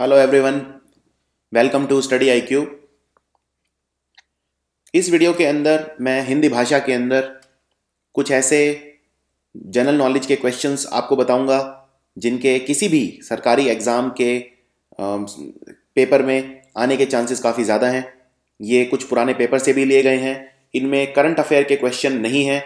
hello everyone welcome to study IQ इस video के अंदर मैं हिंदी भाषा के अंदर कुछ ऐसे जनरल नॉलेज के क्वेश्चंस आपको बताऊंगा जिनके किसी भी सरकारी एग्ज़ाम के पेपर में आने के चांसेस काफ़ी ज़्यादा हैं ये कुछ पुराने पेपर से भी लिए गए हैं इनमें करंट अफेयर के क्वेश्चन नहीं हैं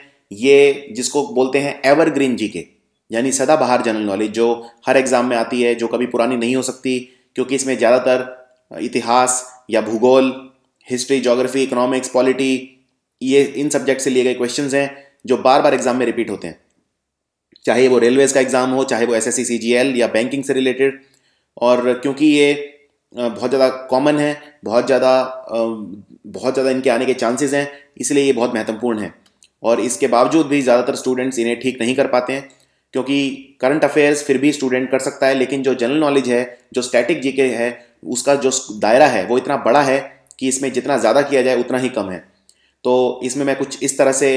ये जिसको बोलते हैं एवरग्रीन जी के यानी सदाबहार जनरल नॉलेज जो हर एग्ज़ाम में आती है जो कभी पुरानी नहीं हो सकती क्योंकि इसमें ज़्यादातर इतिहास या भूगोल हिस्ट्री जोग्राफी इकोनॉमिक्स पॉलिटी ये इन सब्जेक्ट से लिए गए क्वेश्चन हैं जो बार बार एग्जाम में रिपीट होते हैं चाहे वो रेलवेज़ का एग्ज़ाम हो चाहे वो एस एस या बैंकिंग से रिलेटेड और क्योंकि ये बहुत ज़्यादा कॉमन है बहुत ज़्यादा बहुत ज़्यादा इनके आने के चांसेस हैं इसलिए ये बहुत महत्वपूर्ण है और इसके बावजूद भी ज़्यादातर स्टूडेंट्स इन्हें ठीक नहीं कर पाते हैं क्योंकि करंट अफेयर्स फिर भी स्टूडेंट कर सकता है लेकिन जो जनरल नॉलेज है जो स्टैटिक जीके है उसका जो दायरा है वो इतना बड़ा है कि इसमें जितना ज़्यादा किया जाए उतना ही कम है तो इसमें मैं कुछ इस तरह से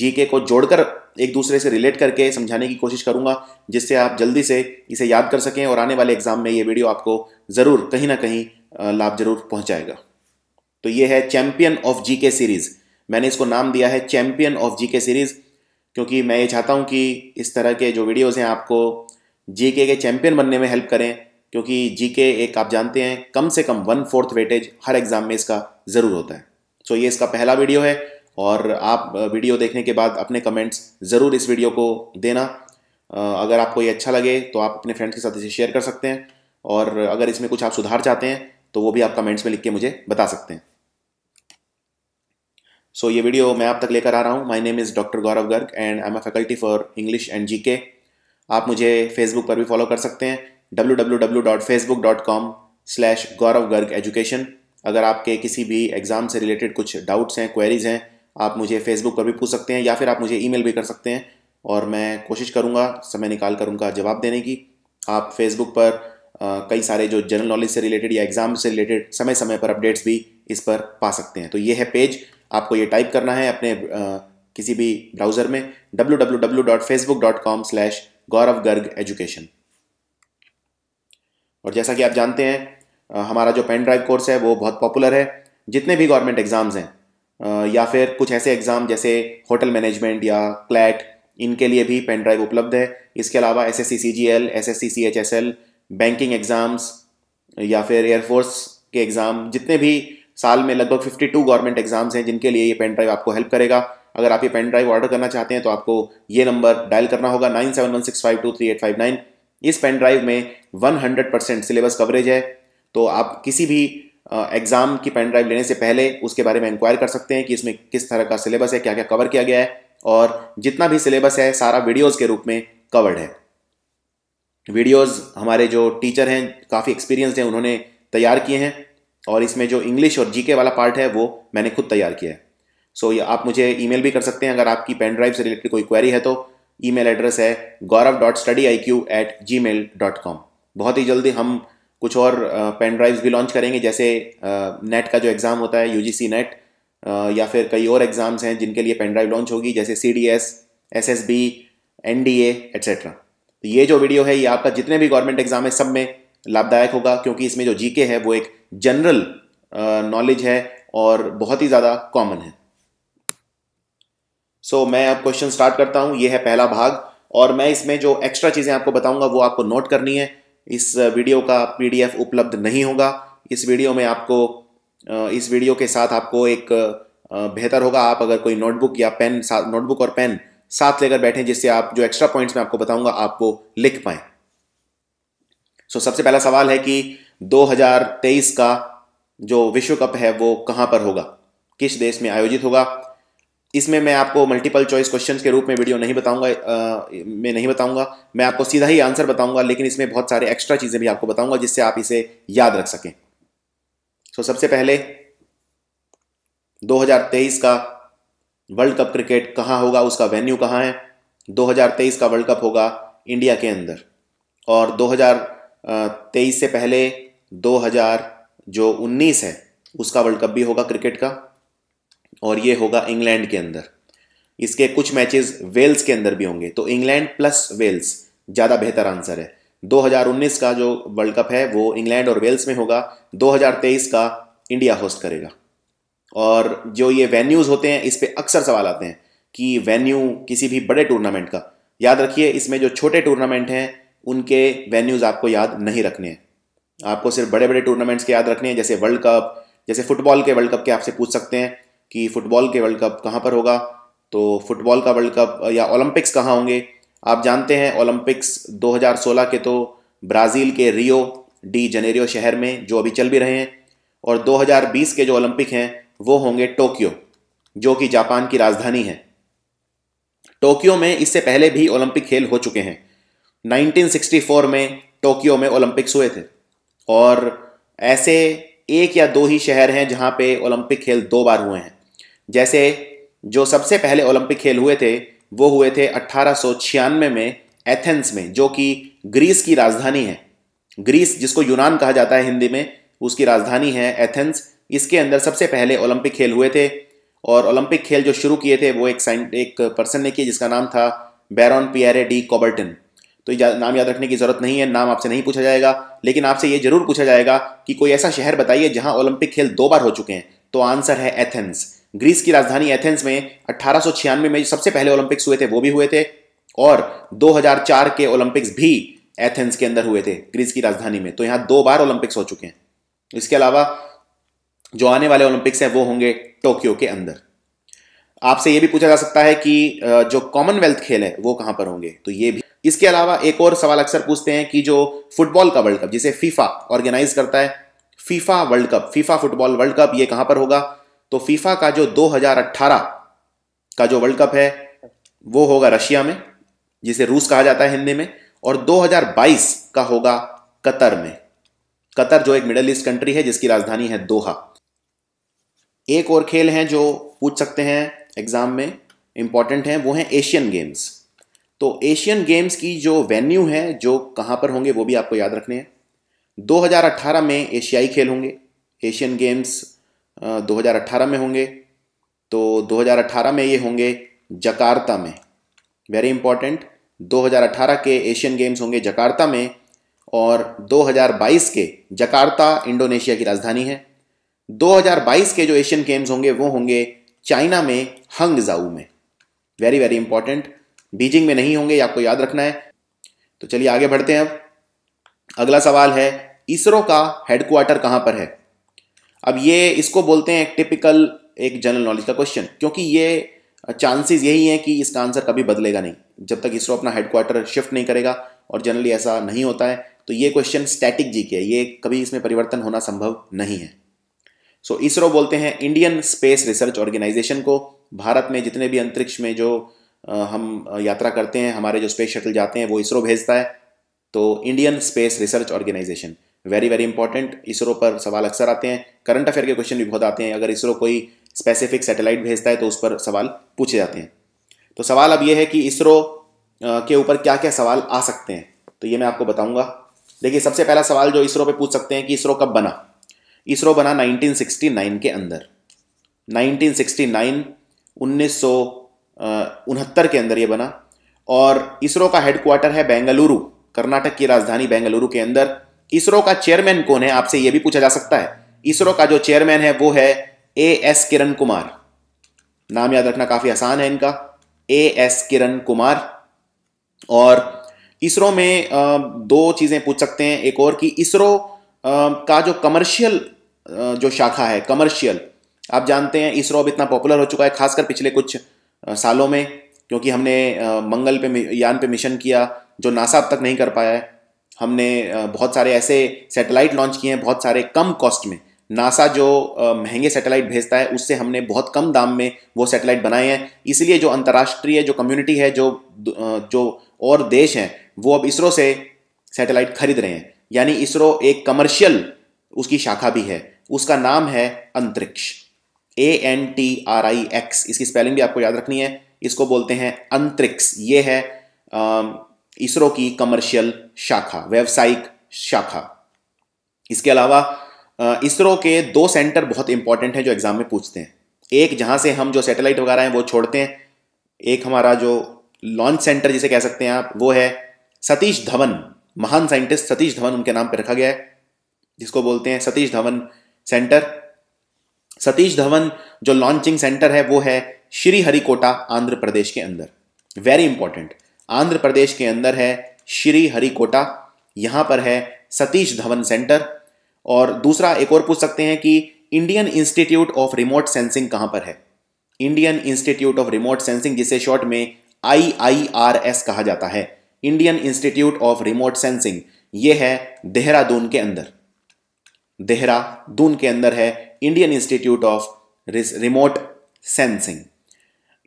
जीके को जोड़कर एक दूसरे से रिलेट करके समझाने की कोशिश करूंगा जिससे आप जल्दी से इसे याद कर सकें और आने वाले एग्जाम में ये वीडियो आपको ज़रूर कहीं ना कहीं लाभ जरूर पहुँचाएगा तो ये है चैम्पियन ऑफ जीके सीरीज़ मैंने इसको नाम दिया है चैम्पियन ऑफ जीके सीरीज़ क्योंकि मैं ये चाहता हूँ कि इस तरह के जो वीडियोज़ हैं आपको जी के चैम्पियन बनने में हेल्प करें क्योंकि जी के एक आप जानते हैं कम से कम वन फोर्थ वेटेज हर एग्ज़ाम में इसका ज़रूर होता है सो ये इसका पहला वीडियो है और आप वीडियो देखने के बाद अपने कमेंट्स ज़रूर इस वीडियो को देना अगर आपको ये अच्छा लगे तो आप अपने फ्रेंड्स के साथ इसे शेयर कर सकते हैं और अगर इसमें कुछ आप सुधार चाहते हैं तो वो भी आप कमेंट्स में लिख के मुझे बता सकते हैं सो ये वीडियो मैं आप तक लेकर आ रहा हूँ my name is doctor Gaurav Garg and I am a faculty for English and G K आप मुझे फेसबुक पर भी फॉलो कर सकते हैं W W W dot Facebook dot com slash Gaurav Garg education अगर आपके किसी भी एग्ज़ाम से रिलेटेड कुछ डाउट्स हैं क्वेरीज हैं आप मुझे फेसबुक पर भी पूछ सकते हैं या फिर आप मुझे ईमेल भी कर सकते हैं और मैं कोशिश करूँगा समय निकाल कर उनका जवाब देने की आप फेसबुक पर आ, कई सारे जो जनरल नॉलेज से रिलेटेड या एग्ज़ाम से रिलेटेड समय समय पर अपडेट्स भी इस पर पा सकते हैं तो ये है पेज आपको ये टाइप करना है अपने आ, किसी भी ब्राउज़र में www.facebook.com/gauravgarg और जैसा कि आप जानते हैं हमारा जो पेन ड्राइव कोर्स है वो बहुत पॉपुलर है जितने भी गवर्नमेंट एग्ज़ाम्स हैं या फिर कुछ ऐसे एग्ज़ाम जैसे होटल मैनेजमेंट या क्लैट इनके लिए भी पेन ड्राइव उपलब्ध है इसके अलावा S S C C G L S S C C H S L banking exams या फिर एयरफोर्स के एग्ज़ाम जितने भी साल में लगभग 52 गवर्नमेंट एग्जाम्स हैं जिनके लिए ये पेन ड्राइव आपको हेल्प करेगा अगर आप ये पेन ड्राइव ऑर्डर करना चाहते हैं तो आपको ये नंबर डायल करना होगा nine seven one six five two three eight five nine इस पेन ड्राइव में one hundred percent syllabus coverage है तो आप किसी भी एग्ज़ाम की पेन ड्राइव लेने से पहले उसके बारे में इंक्वायर कर सकते हैं कि इसमें किस तरह का सिलेबस है क्या क्या कवर किया गया है और जितना भी सिलेबस है सारा वीडियोज़ के रूप में कवर्ड है वीडियोज़ हमारे जो टीचर हैं काफ़ी एक्सपीरियंस हैं उन्होंने तैयार किए हैं और इसमें जो इंग्लिश और जीके वाला पार्ट है वो मैंने खुद तैयार किया है सो so, आप मुझे ईमेल भी कर सकते हैं अगर आपकी पेन ड्राइव से रिलेटेड कोई क्वेरी है तो ईमेल एड्रेस है Gaurav dot study I Q at Gmail dot com बहुत ही जल्दी हम कुछ और पेन ड्राइव्स भी लॉन्च करेंगे जैसे नेट का जो एग्ज़ाम होता है यू नेट या फिर कई और एग्ज़ाम्स हैं जिनके लिए पेन ड्राइव लॉन्च होगी जैसे C D S S S B N D etcetera तो ये जो वीडियो है ये आपका जितने भी गवर्नमेंट एग्ज़ाम है सब में लाभदायक होगा क्योंकि इसमें जो जी के है वो एक जनरल नॉलेज uh, है और बहुत ही ज़्यादा कॉमन है सो so, मैं अब क्वेश्चन स्टार्ट करता हूँ ये है पहला भाग और मैं इसमें जो एक्स्ट्रा चीज़ें आपको बताऊंगा वो आपको नोट करनी है इस वीडियो uh, का पीडीएफ उपलब्ध नहीं होगा इस वीडियो में आपको uh, इस वीडियो के साथ आपको एक बेहतर होगा आप अगर कोई नोटबुक या पेन नोटबुक और पेन साथ लेकर बैठें जिससे आप जो एक्स्ट्रा पॉइंट्स मैं आपको बताऊंगा आपको लिख पाएँ सो so, सबसे पहला सवाल है कि 2023 का जो विश्व कप है वो कहाँ पर होगा किस देश में आयोजित होगा इसमें मैं आपको मल्टीपल चॉइस क्वेश्चंस के रूप में वीडियो नहीं बताऊंगा मैं नहीं बताऊंगा मैं आपको सीधा ही आंसर बताऊंगा लेकिन इसमें बहुत सारे एक्स्ट्रा चीज़ें भी आपको बताऊंगा जिससे आप इसे याद रख सकें सो so, सबसे पहले 2023 का वर्ल्ड कप क्रिकेट कहाँ होगा उसका वेन्यू कहाँ है 2023 का वर्ल्ड कप होगा इंडिया के अंदर और दो से पहले 2000 जो 19 है उसका वर्ल्ड कप भी होगा क्रिकेट का और ये होगा इंग्लैंड के अंदर इसके कुछ मैचेस वेल्स के अंदर भी होंगे तो इंग्लैंड प्लस वेल्स ज़्यादा बेहतर आंसर है 2019 का जो वर्ल्ड कप है वो इंग्लैंड और वेल्स में होगा 2023 का इंडिया होस्ट करेगा और जो ये वेन्यूज़ होते हैं इस पर अक्सर सवाल आते हैं कि वेन्यू किसी भी बड़े टूर्नामेंट का याद रखिए इसमें जो छोटे टूर्नामेंट हैं उनके वेन्यूज़ आपको याद नहीं रखने हैं आपको सिर्फ बड़े बड़े टूर्नामेंट्स के याद रखने हैं जैसे वर्ल्ड कप जैसे फुटबॉल के वर्ल्ड कप के आपसे पूछ सकते हैं कि फुटबॉल के वर्ल्ड कप कहाँ पर होगा तो फुटबॉल का वर्ल्ड कप या ओलंपिक्स कहाँ होंगे आप जानते हैं ओलंपिक्स 2016 के तो ब्राज़ील के रियो डी जनेरियो शहर में जो अभी चल भी रहे हैं और 2020 के जो ओलंपिक हैं वो होंगे टोक्यो जो कि जापान की राजधानी है टोक्यो में इससे पहले भी ओलंपिक खेल हो चुके हैं 1964 में टोक्यो में ओलंपिक्स हुए थे और ऐसे एक या दो ही शहर हैं जहाँ पे ओलंपिक खेल दो बार हुए हैं जैसे जो सबसे पहले ओलंपिक खेल हुए थे वो हुए थे अट्ठारह में एथेंस में जो कि ग्रीस की राजधानी है ग्रीस जिसको यूनान कहा जाता है हिंदी में उसकी राजधानी है एथेंस इसके अंदर सबसे पहले ओलंपिक खेल हुए थे और ओलंपिक खेल जो शुरू किए थे वो एक साइंट एक पर्सन ने किए जिसका नाम था बैरॉन पियरे डी कॉबर्टन तो नाम याद रखने की ज़रूरत नहीं है नाम आपसे नहीं पूछा जाएगा लेकिन आपसे ये जरूर पूछा जाएगा कि कोई ऐसा शहर बताइए जहां ओलंपिक खेल दो बार हो चुके हैं तो आंसर है एथेंस ग्रीस की राजधानी एथेंस में अट्ठारह में सबसे पहले ओलंपिक्स हुए थे वो भी हुए थे और दो के ओलंपिक्स भी एथेंस के अंदर हुए थे ग्रीस की राजधानी में तो यहाँ दो बार ओलंपिक्स हो चुके हैं इसके अलावा जो आने वाले ओलंपिक्स हैं वो होंगे टोक्यो के अंदर आपसे ये भी पूछा जा सकता है कि जो कॉमनवेल्थ खेल है वो कहाँ पर होंगे तो ये भी इसके अलावा एक और सवाल अक्सर पूछते हैं कि जो फुटबॉल का वर्ल्ड कप जिसे फीफा ऑर्गेनाइज करता है FIFA world cup FIFA football world cup ये कहाँ पर होगा तो फीफा का जो 2018 का जो वर्ल्ड कप है वो होगा रशिया में जिसे रूस कहा जाता है हिंदी में और 2022 का होगा कतर में कतर जो एक मिडल ईस्ट कंट्री है जिसकी राजधानी है दोहा एक और खेल है जो पूछ सकते हैं एग्ज़ाम में इम्पॉर्टेंट हैं वो हैं एशियन गेम्स तो एशियन गेम्स की जो वेन्यू है जो कहाँ पर होंगे वो भी आपको याद रखने हैं 2018 में एशियाई खेल होंगे एशियन गेम्स 2018 में होंगे तो 2018 में ये होंगे जकार्ता में वेरी इंपॉर्टेंट 2018 के एशियन गेम्स होंगे जकार्ता में और 2022 के जकार्ता इंडोनेशिया की राजधानी है 2022 के जो एशियन गेम्स होंगे वो होंगे चाइना में हंगजाऊ में वेरी वेरी इंपॉर्टेंट बीजिंग में नहीं होंगे आपको याद रखना है तो चलिए आगे बढ़ते हैं अब अगला सवाल है इसरो का हेडक्वार्टर कहां पर है अब ये इसको बोलते हैं एक टिपिकल एक जनरल नॉलेज का क्वेश्चन क्योंकि ये चांसेस यही है कि इसका आंसर कभी बदलेगा नहीं जब तक इसरो अपना हेडक्वार्टर शिफ्ट नहीं करेगा और जनरली ऐसा नहीं होता है तो ये क्वेश्चन स्टैटिक जी के है ये कभी इसमें परिवर्तन होना संभव नहीं है सो so, इसरो बोलते हैं इंडियन स्पेस रिसर्च ऑर्गेनाइजेशन को भारत में जितने भी अंतरिक्ष में जो हम यात्रा करते हैं हमारे जो स्पेस शटल जाते हैं वो इसरो भेजता है तो Indian Space Research Organisation very very important ISRO पर सवाल अक्सर आते हैं करंट अफेयर के क्वेश्चन भी बहुत आते हैं अगर इसरो कोई स्पेसिफिक सैटेलाइट भेजता है तो उस पर सवाल पूछे जाते हैं तो सवाल अब ये है कि इसरो के ऊपर क्या क्या सवाल आ सकते हैं तो ये मैं आपको बताऊंगा देखिए सबसे पहला सवाल जो इसरो पे पूछ सकते हैं कि इसरो कब बना इसरो बना 1969 के अंदर 1969 उन्नीस के अंदर ये बना और इसरो का हेडक्वार्टर है बेंगलुरु कर्नाटक की राजधानी बेंगलुरु के अंदर इसरो का चेयरमैन कौन है आपसे ये भी पूछा जा सकता है इसरो का जो चेयरमैन है वो है ए एस किरण कुमार नाम याद रखना काफ़ी आसान है इनका ए एस किरण कुमार और इसरो में दो चीज़ें पूछ सकते हैं एक और कि इसरो का जो कमर्शियल जो शाखा है कमर्शियल आप जानते हैं इसरो अब इतना पॉपुलर हो चुका है खासकर पिछले कुछ सालों में क्योंकि हमने मंगल पे यान पे मिशन किया जो नासा अब तक नहीं कर पाया है हमने बहुत सारे ऐसे सैटेलाइट लॉन्च किए हैं बहुत सारे कम कॉस्ट में नासा जो महंगे सैटेलाइट भेजता है उससे हमने बहुत कम दाम में वो सैटेलाइट बनाए हैं इसलिए जो अंतर्राष्ट्रीय जो कम्युनिटी है जो जो और देश हैं वो अब इसरो से सैटेलाइट खरीद रहे हैं यानी इसरो एक कमर्शियल उसकी शाखा भी है उसका नाम है Antrix A N T R I X इसकी स्पेलिंग भी आपको याद रखनी है इसको बोलते हैं अंतरिक्ष ये है इसरो की कमर्शियल शाखा व्यावसायिक शाखा इसके अलावा इसरो के दो सेंटर बहुत इंपॉर्टेंट हैं जो एग्ज़ाम में पूछते हैं एक जहाँ से हम जो सैटेलाइट वगैरह हैं वो छोड़ते हैं एक हमारा जो लॉन्च सेंटर जिसे कह सकते हैं आप वो है सतीश धवन महान साइंटिस्ट सतीश धवन उनके नाम पर रखा गया है जिसको बोलते हैं सतीश धवन सेंटर सतीश धवन जो लॉन्चिंग सेंटर है वो है श्री हरिकोटा आंध्र प्रदेश के अंदर वेरी इंपॉर्टेंट आंध्र प्रदेश के अंदर है श्री हरिकोटा यहां पर है सतीश धवन सेंटर और दूसरा एक और पूछ सकते हैं कि Indian Institute of Remote Sensing कहां पर है Indian Institute of Remote Sensing जिसे शॉर्ट में आई आई आर एस कहा जाता है Indian Institute of Remote Sensing ये है देहरादून के अंदर देहरादून के अंदर है Indian Institute of Remote Sensing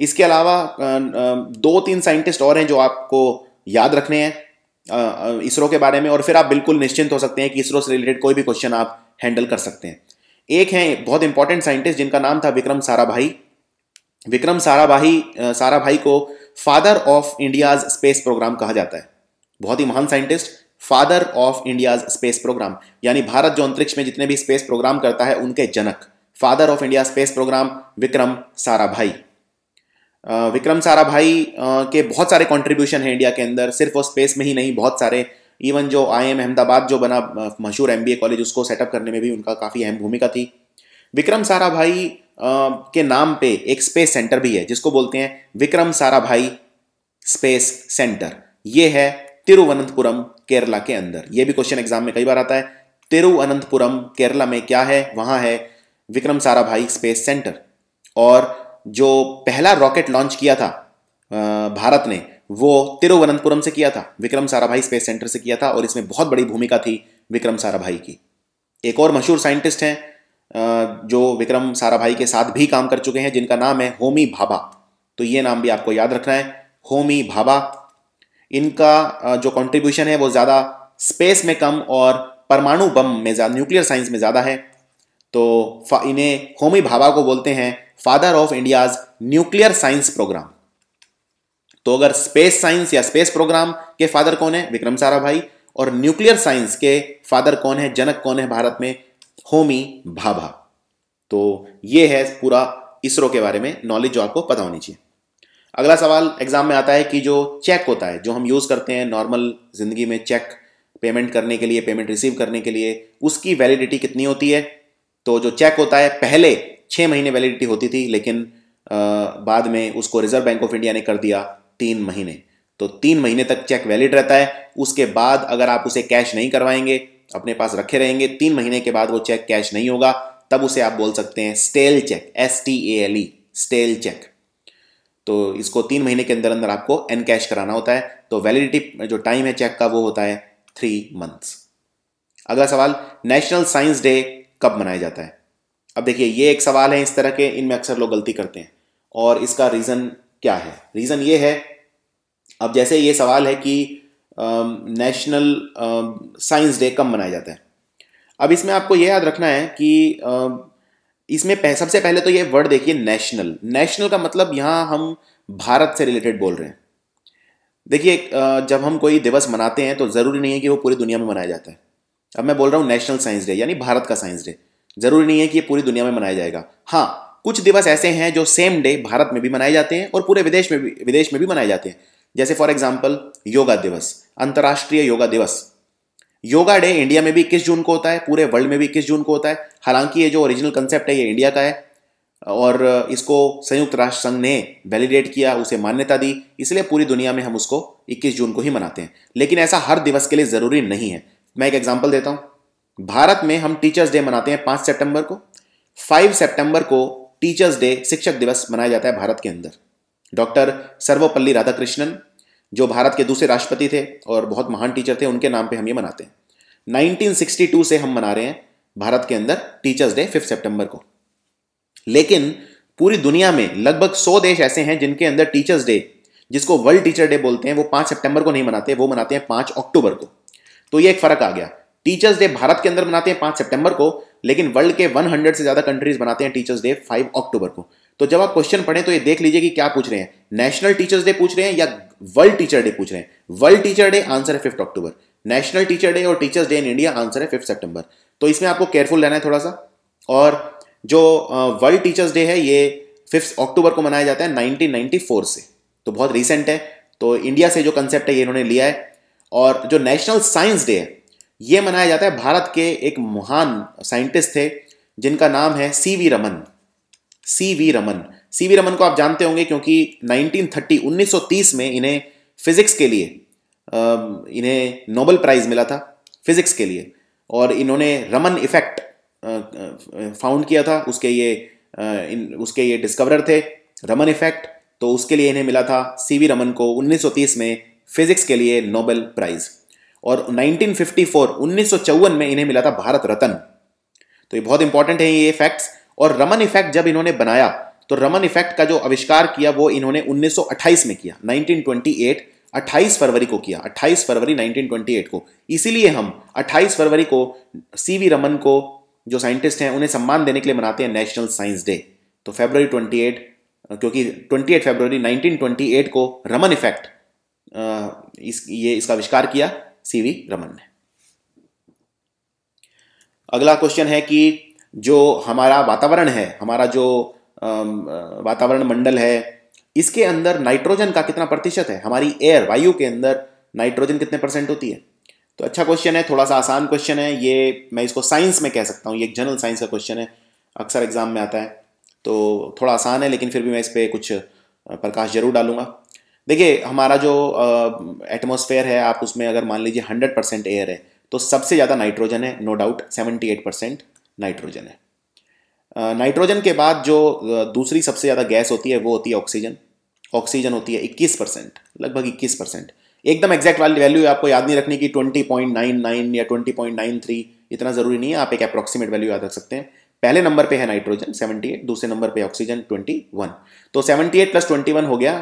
इसके अलावा दो तीन साइंटिस्ट और हैं जो आपको याद रखने हैं इसरो के बारे में और फिर आप बिल्कुल निश्चिंत हो सकते हैं कि इसरो से रिलेटेड कोई भी क्वेश्चन आप हैंडल कर सकते हैं एक हैं बहुत इंपॉर्टेंट साइंटिस्ट जिनका नाम था विक्रम साराभाई विक्रम साराभाई साराभाई को father of India's space programme कहा जाता है बहुत ही महान scientist father of India's space programme यानी भारत जो अंतरिक्ष में जितने भी स्पेस प्रोग्राम करता है उनके जनक father of India space programme Vikram Sarabhai Vikram Sarabhai के बहुत सारे कंट्रीब्यूशन हैं इंडिया के अंदर सिर्फ वो स्पेस में ही नहीं बहुत सारे इवन जो आई एम अहमदाबाद जो बना मशहूर एम कॉलेज उसको सेटअप करने में भी उनका काफ़ी अहम भूमिका थी विक्रम साराभाई के नाम पे एक स्पेस सेंटर भी है जिसको बोलते हैं विक्रम साराभाई स्पेस सेंटर ये है तिरुवनंतपुरम केरला के अंदर ये भी क्वेश्चन एग्जाम में कई बार आता है तिरुवनंतपुरम केरला में क्या है वहां है विक्रम साराभाई स्पेस सेंटर और जो पहला रॉकेट लॉन्च किया था भारत ने वो तिरुवनंतपुरम से किया था विक्रम साराभाई स्पेस सेंटर से किया था और इसमें बहुत बड़ी भूमिका थी विक्रम साराभाई की एक और मशहूर साइंटिस्ट हैं जो विक्रम साराभाई के साथ भी काम कर चुके हैं जिनका नाम है होमी भाभा तो ये नाम भी आपको याद रखना है होमी भाभा इनका जो कंट्रीब्यूशन है वो ज़्यादा स्पेस में कम और परमाणु बम में ज़्यादा न्यूक्लियर साइंस में ज़्यादा है तो इन्हें होमी भाभा को बोलते हैं father of India's nuclear science programme तो अगर स्पेस साइंस या स्पेस प्रोग्राम के फादर कौन है विक्रम साराभाई और न्यूक्लियर साइंस के फादर कौन है जनक कौन है भारत में होमी भाभा तो ये है पूरा इसरो के बारे में नॉलेज जो आपको पता होनी चाहिए अगला सवाल एग्जाम में आता है कि जो चेक होता है जो हम यूज़ करते हैं नॉर्मल ज़िंदगी में चेक पेमेंट करने के लिए पेमेंट रिसीव करने के लिए उसकी वैलिडिटी कितनी होती है तो जो चेक होता है पहले छः महीने वैलिडिटी होती थी लेकिन आ, बाद में उसको रिजर्व बैंक ऑफ इंडिया ने कर दिया तीन महीने तो तीन महीने तक चेक वैलिड रहता है उसके बाद अगर आप उसे कैश नहीं करवाएंगे अपने पास रखे रहेंगे तीन महीने के बाद वो चेक कैश नहीं होगा तब उसे आप बोल सकते हैं stale check S T A L E stale check तो इसको तीन महीने के अंदर अंदर आपको एन कैश कराना होता है तो वैलिडिटी जो टाइम है चेक का वो होता है थ्री मंथ्स अगला सवाल नेशनल साइंस डे कब मनाया जाता है अब देखिए ये एक सवाल है इस तरह के इनमें अक्सर लोग गलती करते हैं और इसका रीज़न क्या है रीज़न ये है अब जैसे ये सवाल है कि नेशनल साइंस डे कब मनाया जाता है अब इसमें आपको यह याद रखना है कि um, इसमें पह, सबसे पहले तो ये वर्ड देखिए नेशनल नेशनल का मतलब यहाँ हम भारत से रिलेटेड बोल रहे हैं देखिए uh, जब हम कोई दिवस मनाते हैं तो ज़रूरी नहीं है कि वो पूरी दुनिया में मनाया जाता है अब मैं बोल रहा हूँ नेशनल साइंस डे यानी भारत का साइंस डे ज़रूरी नहीं है कि ये पूरी दुनिया में मनाया जाएगा हाँ कुछ दिवस ऐसे हैं जो सेम डे भारत में भी मनाए जाते हैं और पूरे विदेश में भी विदेश में भी मनाए जाते हैं जैसे फॉर एग्जाम्पल योगा दिवस अंतर्राष्ट्रीय योगा दिवस योगा डे इंडिया में भी इक्कीस जून को होता है पूरे वर्ल्ड में भी इक्कीस जून को होता है हालांकि ये जो ओरिजिनल कंसेप्ट है ये इंडिया का है और इसको संयुक्त राष्ट्र संघ ने वैलिडेट किया उसे मान्यता दी इसलिए पूरी दुनिया में हम उसको 21 जून को ही मनाते हैं लेकिन ऐसा हर दिवस के लिए ज़रूरी नहीं है मैं एक एग्जाम्पल देता हूँ भारत में हम टीचर्स डे मनाते हैं 5 सितंबर को फाइव सेप्टेम्बर को टीचर्स डे शिक्षक दिवस मनाया जाता है भारत के अंदर डॉक्टर सर्वपल्ली राधाकृष्णन जो भारत के दूसरे राष्ट्रपति थे और बहुत महान टीचर थे उनके नाम पे हम ये मनाते हैं 1962 से हम मना रहे हैं भारत के अंदर टीचर्स डे फिफ्थ सितंबर को लेकिन पूरी दुनिया में लगभग 100 देश ऐसे हैं जिनके अंदर टीचर्स डे जिसको वर्ल्ड टीचर डे बोलते हैं वो पाँच सितंबर को नहीं मनाते वो मनाते हैं पाँच अक्टूबर को तो ये एक फ़र्क आ गया टीचर्स डे भारत के अंदर मनाते हैं पाँच सितंबर को लेकिन वर्ल्ड के 100 से ज़्यादा कंट्रीज बनाते हैं टीचर्स डे 5 अक्टूबर को तो जब आप क्वेश्चन पढ़ें तो ये देख लीजिए कि क्या पूछ रहे हैं नेशनल टीचर्स डे पूछ रहे हैं या वर्ल्ड टीचर डे पूछ रहे हैं वर्ल्ड टीचर डे आंसर है fifth October national teacher day और teachers day in India answer है फिफ्थ सेप्टेम्बर तो इसमें आपको केयरफुल रहना है थोड़ा सा और जो वर्ल्ड टीचर्स डे है ये फिफ्थ अक्टूबर को मनाया जाता है 1994 से तो बहुत रिसेंट है तो इंडिया से जो कंसेप्ट है ये इन्होंने लिया है और जो नेशनल साइंस डे है ये मनाया जाता है भारत के एक महान साइंटिस्ट थे जिनका नाम है C V Raman C V Raman C V Raman को आप जानते होंगे क्योंकि 1930 1930 में इन्हें फिजिक्स के लिए इन्हें नोबल प्राइज़ मिला था फिजिक्स के लिए और इन्होंने रमन इफेक्ट फाउंड किया था उसके ये इन, उसके ये डिस्कवरर थे रमन इफेक्ट तो उसके लिए इन्हें मिला था सी वी रमन को 1930 में फिजिक्स के लिए नोबेल प्राइज़ और 1954 1954 में इन्हें मिला था भारत रत्न तो ये बहुत इंपॉर्टेंट है ये फैक्ट्स और रमन इफेक्ट जब इन्होंने बनाया तो रमन इफेक्ट का जो आविष्कार किया वो इन्होंने 1928 में किया 1928 28 फरवरी को किया 28 फरवरी 1928 को इसीलिए हम 28 फरवरी को सीवी रमन को जो साइंटिस्ट हैं उन्हें सम्मान देने के लिए मनाते हैं नेशनल साइंस डे तो फेबररी 28 क्योंकि 28 फरवरी 1928 को रमन इफेक्ट इस ये इसका आविष्कार किया सीवी रमन ने अगला क्वेश्चन है कि जो हमारा वातावरण है हमारा जो वातावरण मंडल है इसके अंदर नाइट्रोजन का कितना प्रतिशत है हमारी एयर वायु के अंदर नाइट्रोजन कितने परसेंट होती है तो अच्छा क्वेश्चन है थोड़ा सा आसान क्वेश्चन है ये मैं इसको साइंस में कह सकता हूँ ये एक जनरल साइंस का क्वेश्चन है अक्सर एग्जाम में आता है तो थोड़ा आसान है लेकिन फिर भी मैं इस पर कुछ प्रकाश जरूर डालूंगा देखिए हमारा जो एटमोसफेयर है आप उसमें अगर मान लीजिए हंड्रेड परसेंट एयर है तो सबसे ज़्यादा नाइट्रोजन है no doubt seventy eight percent nitrogen है नाइट्रोजन के बाद जो दूसरी सबसे ज़्यादा गैस होती है वो होती है ऑक्सीजन ऑक्सीजन होती है 21 परसेंट लगभग 21 परसेंट एकदम एग्जैक्ट वाली वैल्यू आपको याद नहीं रखनी कि 20.99 या 20.93 इतना ज़रूरी नहीं है आप एक अप्रॉक्सीमेट वैल्यू याद रख सकते हैं पहले नंबर पे है नाइट्रोजन 78 दूसरे नंबर पे ऑक्सीजन 21 तो 78 प्लस ट्वेंटी हो गया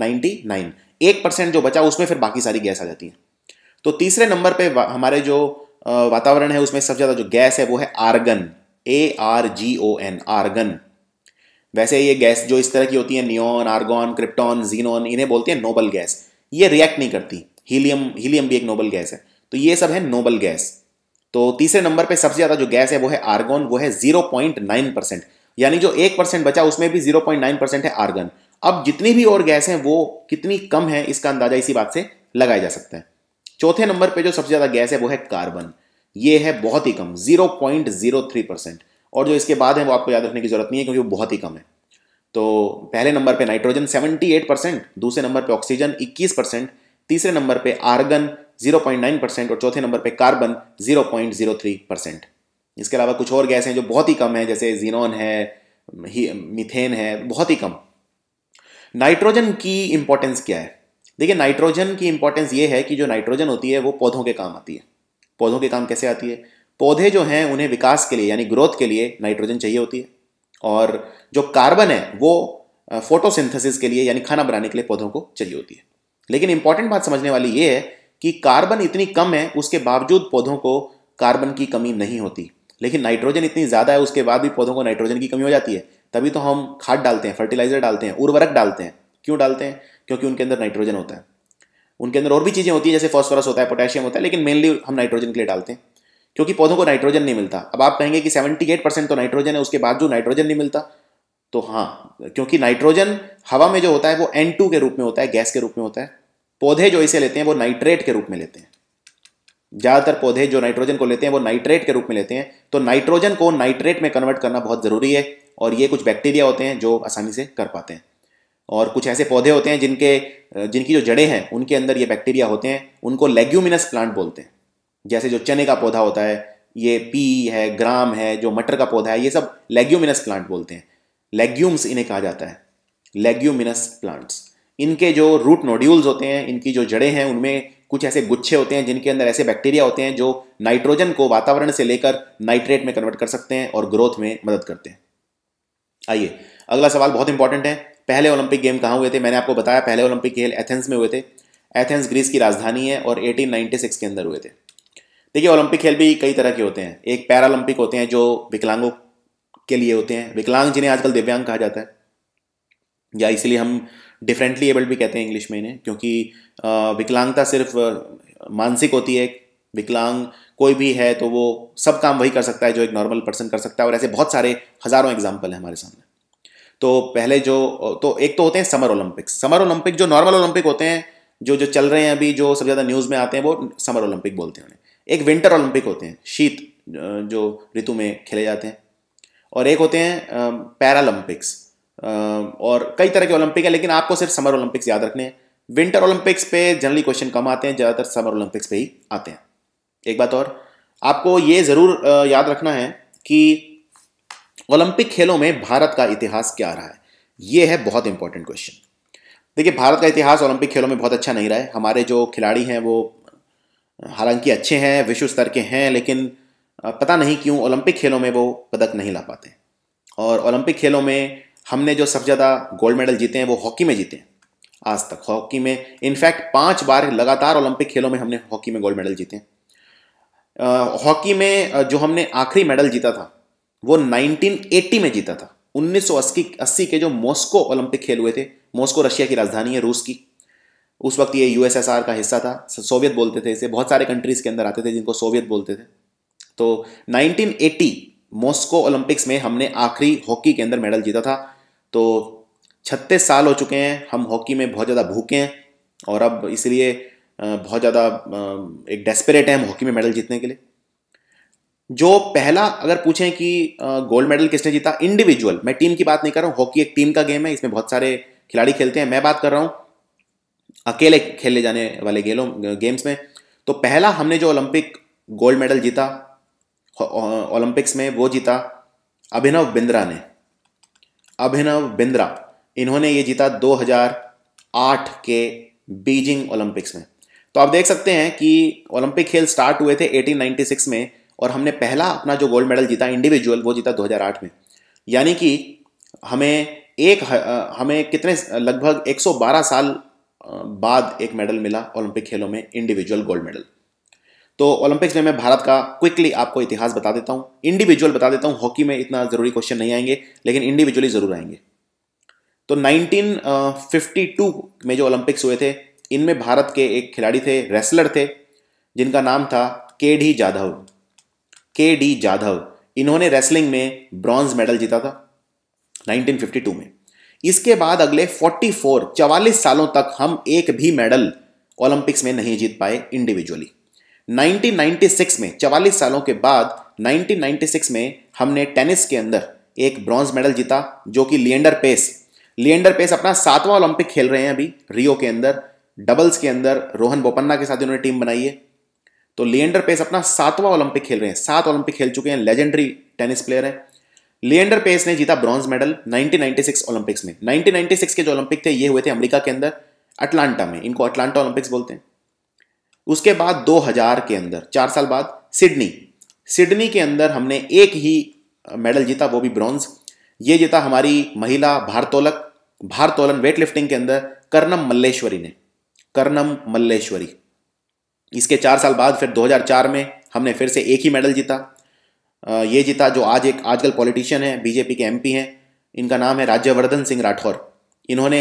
नाइन्टी नाइन एक परसेंट जो बचा उसमें फिर बाकी सारी गैस आ जाती है तो तीसरे नंबर पर हमारे जो वातावरण है उसमें सबसे ज़्यादा जो गैस है वो है argon A R G O N argon वैसे ये गैस जो इस तरह की होती है नियोन आर्गोन क्रिप्टॉन जीनोन इन्हें बोलते हैं नोबल गैस ये रिएक्ट नहीं करती हीलियम हीलियम भी एक नोबल गैस है तो ये सब है नोबल गैस तो तीसरे नंबर पे सबसे ज़्यादा जो गैस है वो है आर्गोन वो है नाइन परसेंट यानी जो एक परसेंट बचा उसमें भी जीरो पॉइंट नाइन परसेंट है आर्गन अब जितनी भी और गैस है वो कितनी कम है इसका अंदाजा इसी बात से लगाया जा सकता है चौथे नंबर पर जो सबसे ज़्यादा गैस है वो है कार्बन ये है बहुत ही कम 0.03 परसेंट और जो इसके बाद है वो आपको याद रखने की जरूरत नहीं है क्योंकि वो बहुत ही कम है तो पहले नंबर पे नाइट्रोजन 78 परसेंट दूसरे नंबर पे ऑक्सीजन 21 परसेंट तीसरे नंबर पे आर्गन 0.9 परसेंट और चौथे नंबर पे कार्बन 0.03 परसेंट इसके अलावा कुछ और गैस हैं जो बहुत ही कम है जैसे जीनोन है मिथेन है बहुत ही कम नाइट्रोजन की इंपॉर्टेंस क्या है देखिए नाइट्रोजन की इंपॉर्टेंस ये है कि जो नाइट्रोजन होती है वो पौधों के काम आती है पौधों के काम कैसे आती है पौधे जो हैं उन्हें विकास के लिए यानी ग्रोथ के लिए नाइट्रोजन चाहिए होती है और जो कार्बन है वो फोटोसिंथेसिस के लिए यानी खाना बनाने के लिए पौधों को चाहिए होती है लेकिन इंपॉर्टेंट बात समझने वाली ये है कि कार्बन इतनी कम है उसके बावजूद पौधों को कार्बन की कमी नहीं होती लेकिन नाइट्रोजन इतनी ज़्यादा है उसके बाद भी पौधों को नाइट्रोजन की कमी हो जाती है तभी तो हम खाद डालते हैं फर्टिलाइजर डालते हैं उर्वरक डालते हैं क्यों डालते हैं क्योंकि उनके अंदर नाइट्रोजन होता है उनके अंदर और भी चीज़ें होती हैं जैसे फॉस्फोरस होता है पोटेशियम होता है लेकिन मेनली हम नाइट्रोजन के लिए डालते हैं क्योंकि पौधों को नाइट्रोजन नहीं मिलता अब आप कहेंगे कि सेवेंटी एट परसेंट तो नाइट्रोजन है उसके बाद जो नाइट्रोजन नहीं मिलता तो हाँ क्योंकि नाइट्रोजन हवा में जो होता है वो एन टू के रूप में होता है गैस के रूप में होता है पौधे जो इसे लेते हैं वो नाइट्रेट के रूप में लेते हैं ज़्यादातर पौधे जो नाइट्रोजन को लेते हैं वो नाइट्रेट के रूप में लेते हैं तो नाइट्रोजन को नाइट्रेट में कन्वर्ट करना बहुत ज़रूरी है और ये कुछ बैक्टीरिया होते हैं जो आसानी से कर पाते हैं और कुछ ऐसे पौधे होते हैं जिनके जिनकी जो जड़ें हैं उनके अंदर ये बैक्टीरिया होते हैं उनको लेग्यूमिनस प्लांट बोलते हैं जैसे जो चने का पौधा होता है ये पी है ग्राम है जो मटर का पौधा है ये सब लेग्यूमिनस प्लांट बोलते हैं लेग्यूम्स इन्हें कहा जाता है लेग्यूमिनस प्लांट्स इनके जो रूट नोड्यूल्स होते हैं इनकी जो जड़ें हैं उनमें कुछ ऐसे गुच्छे होते हैं जिनके अंदर ऐसे बैक्टीरिया होते हैं जो नाइट्रोजन को वातावरण से लेकर नाइट्रेट में कन्वर्ट कर सकते हैं और ग्रोथ में मदद करते हैं आइए अगला सवाल बहुत इंपॉर्टेंट है पहले ओलंपिक गेम कहाँ हुए थे मैंने आपको बताया पहले ओलंपिक खेल एथेंस में हुए थे एथेंस ग्रीस की राजधानी है और 1896 के अंदर हुए थे देखिए ओलंपिक खेल भी कई तरह के होते हैं एक पैरालंपिक होते हैं जो विकलांगों के लिए होते हैं विकलांग जिन्हें आजकल दिव्यांग कहा जाता है या इसलिए हम डिफरेंटली एबल्ड भी कहते हैं इंग्लिश में इन्हें क्योंकि विकलांगता सिर्फ मानसिक होती है विकलांग कोई भी है तो वो सब काम वही कर सकता है जो एक नॉर्मल पर्सन कर सकता है और ऐसे बहुत सारे हज़ारों एग्जाम्पल हैं हमारे सामने तो पहले जो तो एक तो होते हैं समर ओलंपिक समर ओलंपिक जो नॉर्मल ओलंपिक होते हैं जो जो चल रहे हैं अभी जो सबसे ज़्यादा न्यूज़ में आते हैं वो समर ओलंपिक बोलते हैं उन्हें एक विंटर ओलंपिक होते हैं शीत जो ऋतु में खेले जाते हैं और एक होते हैं पैरालंपिक्स और कई तरह के ओलंपिक हैं लेकिन आपको सिर्फ समर ओलंपिक्स याद रखने हैं विंटर ओलंपिक्स पे जनरली क्वेश्चन कम आते हैं ज़्यादातर समर ओलंपिक्स पे ही आते हैं एक बात और आपको ये ज़रूर याद रखना है कि ओलंपिक खेलों में भारत का इतिहास क्या रहा है ये है बहुत इंपॉर्टेंट क्वेश्चन देखिए भारत का इतिहास ओलंपिक खेलों में बहुत अच्छा नहीं रहा है हमारे जो खिलाड़ी हैं वो हालांकि अच्छे हैं विश्व स्तर के हैं लेकिन पता नहीं क्यों ओलंपिक खेलों में वो पदक नहीं ला पाते और ओलंपिक खेलों में हमने जो सबसे ज़्यादा गोल्ड मेडल जीते हैं वो हॉकी में जीते हैं आज तक हॉकी में इनफैक्ट पाँच बार लगातार ओलंपिक खेलों में हमने हॉकी में गोल्ड मेडल जीते हैं हॉकी में जो हमने आखिरी मेडल जीता था वो 1980 में जीता था 1980 के जो मॉस्को ओलंपिक खेल हुए थे मॉस्को रशिया की राजधानी है रूस की उस वक्त ये यूएसएसआर का हिस्सा था सोवियत बोलते थे इसे बहुत सारे कंट्रीज के अंदर आते थे जिनको सोवियत बोलते थे तो 1980 मॉस्को ओलंपिक्स में हमने आखिरी हॉकी के अंदर मेडल जीता था तो छत्तीस साल हो चुके हैं हम हॉकी में बहुत ज़्यादा भूखे हैं और अब इसलिए बहुत ज़्यादा एक डेस्परेट है हम हॉकी में मेडल जीतने के लिए जो पहला अगर पूछें कि गोल्ड मेडल किसने जीता इंडिविजुअल मैं टीम की बात नहीं कर रहा हूं हॉकी एक टीम का गेम है इसमें बहुत सारे खिलाड़ी खेलते हैं मैं बात कर रहा हूं अकेले खेले जाने वाले गेलों गेम्स में तो पहला हमने जो ओलंपिक गोल्ड मेडल जीता ओलंपिक्स में वो जीता अभिनव बिंद्रा ने अभिनव बिंद्रा इन्होंने ये जीता 2008 के बीजिंग ओलंपिक्स में तो आप देख सकते हैं कि ओलंपिक खेल स्टार्ट हुए थे 1896 में और हमने पहला अपना जो गोल्ड मेडल जीता इंडिविजुअल वो जीता 2008 में यानी कि हमें एक हमें कितने लगभग 112 साल बाद एक मेडल मिला ओलंपिक खेलों में इंडिविजुअल गोल्ड मेडल तो ओलंपिक्स में मैं भारत का क्विकली आपको इतिहास बता देता हूँ इंडिविजुअल बता देता हूँ हॉकी में इतना ज़रूरी क्वेश्चन नहीं आएंगे लेकिन इंडिविजुअली ज़रूर आएंगे तो 1952 में जो ओलंपिक्स हुए थे इनमें भारत के एक खिलाड़ी थे रेसलर थे जिनका नाम था के डी जाधव के डी जाधव इन्होंने रेसलिंग में ब्रॉन्ज मेडल जीता था 1952 में इसके बाद अगले 44 44 सालों तक हम एक भी मेडल ओलंपिक्स में नहीं जीत पाए इंडिविजुअली 1996 में 44 सालों के बाद 1996 में हमने टेनिस के अंदर एक ब्रॉन्ज मेडल जीता जो कि लियंडर पेस लियंडर पेस अपना सातवां ओलंपिक खेल रहे हैं अभी रियो के अंदर डबल्स के अंदर रोहन बोपन्ना के साथ इन्होंने टीम बनाई है तो लिएंडर पेस अपना सातवां ओलंपिक खेल रहे हैं सात ओलंपिक खेल चुके हैं लेजेंडरी टेनिस प्लेयर है लिएंडर पेस ने जीता ब्रॉन्ज मेडल 1996 ओलंपिक्स में 1996 के जो ओलंपिक थे ये हुए थे अमेरिका के अंदर अटलांटा में इनको अटलांटा ओलंपिक्स बोलते हैं उसके बाद 2000 के अंदर चार साल बाद सिडनी सिडनी के अंदर हमने एक ही मेडल जीता वो भी ब्रॉन्ज ये जीता हमारी महिला भारतोलक भारतोलन वेट लिफ्टिंग के अंदर कर्नम मल्लेश्वरी ने कर्नम मल्लेश्वरी इसके चार साल बाद फिर 2004 में हमने फिर से एक ही मेडल जीता ये जीता जो आज एक आजकल पॉलिटिशियन है बीजेपी के एमपी हैं इनका नाम है राज्यवर्धन सिंह राठौर इन्होंने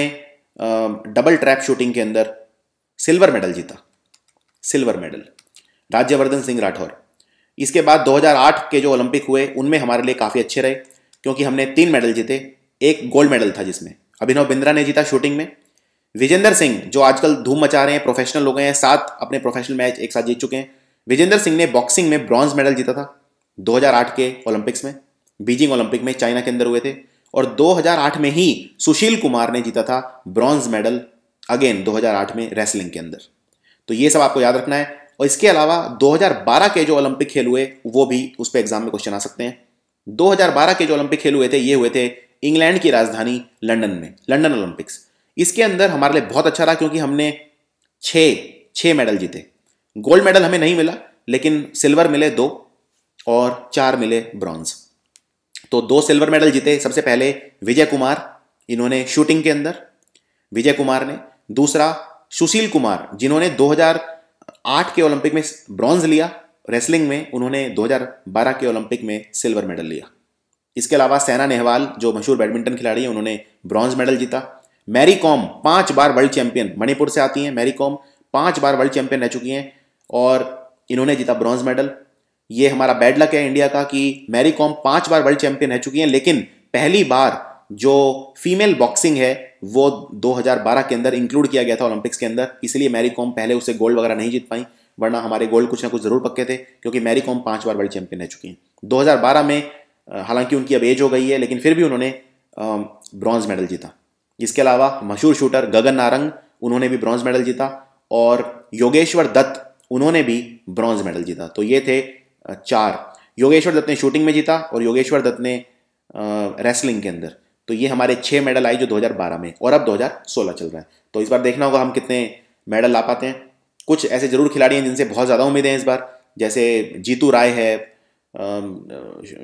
डबल ट्रैप शूटिंग के अंदर सिल्वर मेडल जीता सिल्वर मेडल राज्यवर्धन सिंह राठौर इसके बाद 2008 के जो ओलंपिक हुए उनमें हमारे लिए काफ़ी अच्छे रहे क्योंकि हमने तीन मेडल जीते एक गोल्ड मेडल था जिसमें अभिनव बिंद्रा ने जीता शूटिंग में विजेंद्र सिंह जो आजकल धूम मचा रहे हैं प्रोफेशनल लोग हैं सात अपने प्रोफेशनल मैच एक साथ जीत चुके हैं विजेंद्र सिंह ने बॉक्सिंग में ब्रॉन्ज मेडल जीता था 2008 के ओलंपिक्स में बीजिंग ओलंपिक में चाइना के अंदर हुए थे और 2008 में ही सुशील कुमार ने जीता था ब्रॉन्ज मेडल अगेन 2008 में रेसलिंग के अंदर तो ये सब आपको याद रखना है और इसके अलावा 2012 के जो ओलंपिक खेल हुए वो भी उस पर एग्जाम में क्वेश्चन आ सकते हैं 2012 के जो ओलंपिक खेल हुए थे ये हुए थे इंग्लैंड की राजधानी लंडन में लंडन ओलंपिक्स इसके अंदर हमारे लिए बहुत अच्छा रहा क्योंकि हमने छः छः मेडल जीते गोल्ड मेडल हमें नहीं मिला लेकिन सिल्वर मिले दो और चार मिले ब्रॉन्ज तो दो सिल्वर मेडल जीते सबसे पहले विजय कुमार इन्होंने शूटिंग के अंदर विजय कुमार ने दूसरा सुशील कुमार जिन्होंने 2008 के ओलंपिक में ब्रॉन्ज लिया रेसलिंग में उन्होंने 2012 के ओलंपिक में सिल्वर मेडल लिया इसके अलावा सैना नेहवाल जो मशहूर बैडमिंटन खिलाड़ी हैं उन्होंने ब्रॉन्ज मेडल जीता मैरी कॉम पांच बार वर्ल्ड चैंपियन मणिपुर से आती हैं मैरी कॉम पांच बार वर्ल्ड चैंपियन रह चुकी हैं और इन्होंने जीता ब्रॉन्ज मेडल ये हमारा बैड लक है इंडिया का कि मैरी कॉम पांच बार वर्ल्ड चैंपियन रह चुकी हैं लेकिन पहली बार जो फीमेल बॉक्सिंग है वो 2012 के अंदर इंक्लूड किया गया था ओलंपिक्स के अंदर इसलिए मैरी कॉम पहले उसे गोल्ड वगैरह नहीं जीत पाई वरना हमारे गोल्ड कुछ ना कुछ ज़रूर पक्के थे क्योंकि मैरी कॉम पांच बार वर्ल्ड चैंपियन रह चुकी हैं 2012 में हालांकि उनकी अब एज हो गई है लेकिन फिर भी उन्होंने ब्रॉन्ज मेडल जीता इसके अलावा मशहूर शूटर गगन नारंग उन्होंने भी ब्रॉन्ज मेडल जीता और योगेश्वर दत्त उन्होंने भी ब्रॉन्ज मेडल जीता तो ये थे चार योगेश्वर दत्त ने शूटिंग में जीता और योगेश्वर दत्त ने रेसलिंग के अंदर तो ये हमारे छः मेडल आए जो 2012 में और अब 2016 चल रहा है तो इस बार देखना होगा हम कितने मेडल ला पाते हैं कुछ ऐसे जरूर खिलाड़ी हैं जिनसे बहुत ज़्यादा उम्मीदें हैं इस बार जैसे जीतू राय है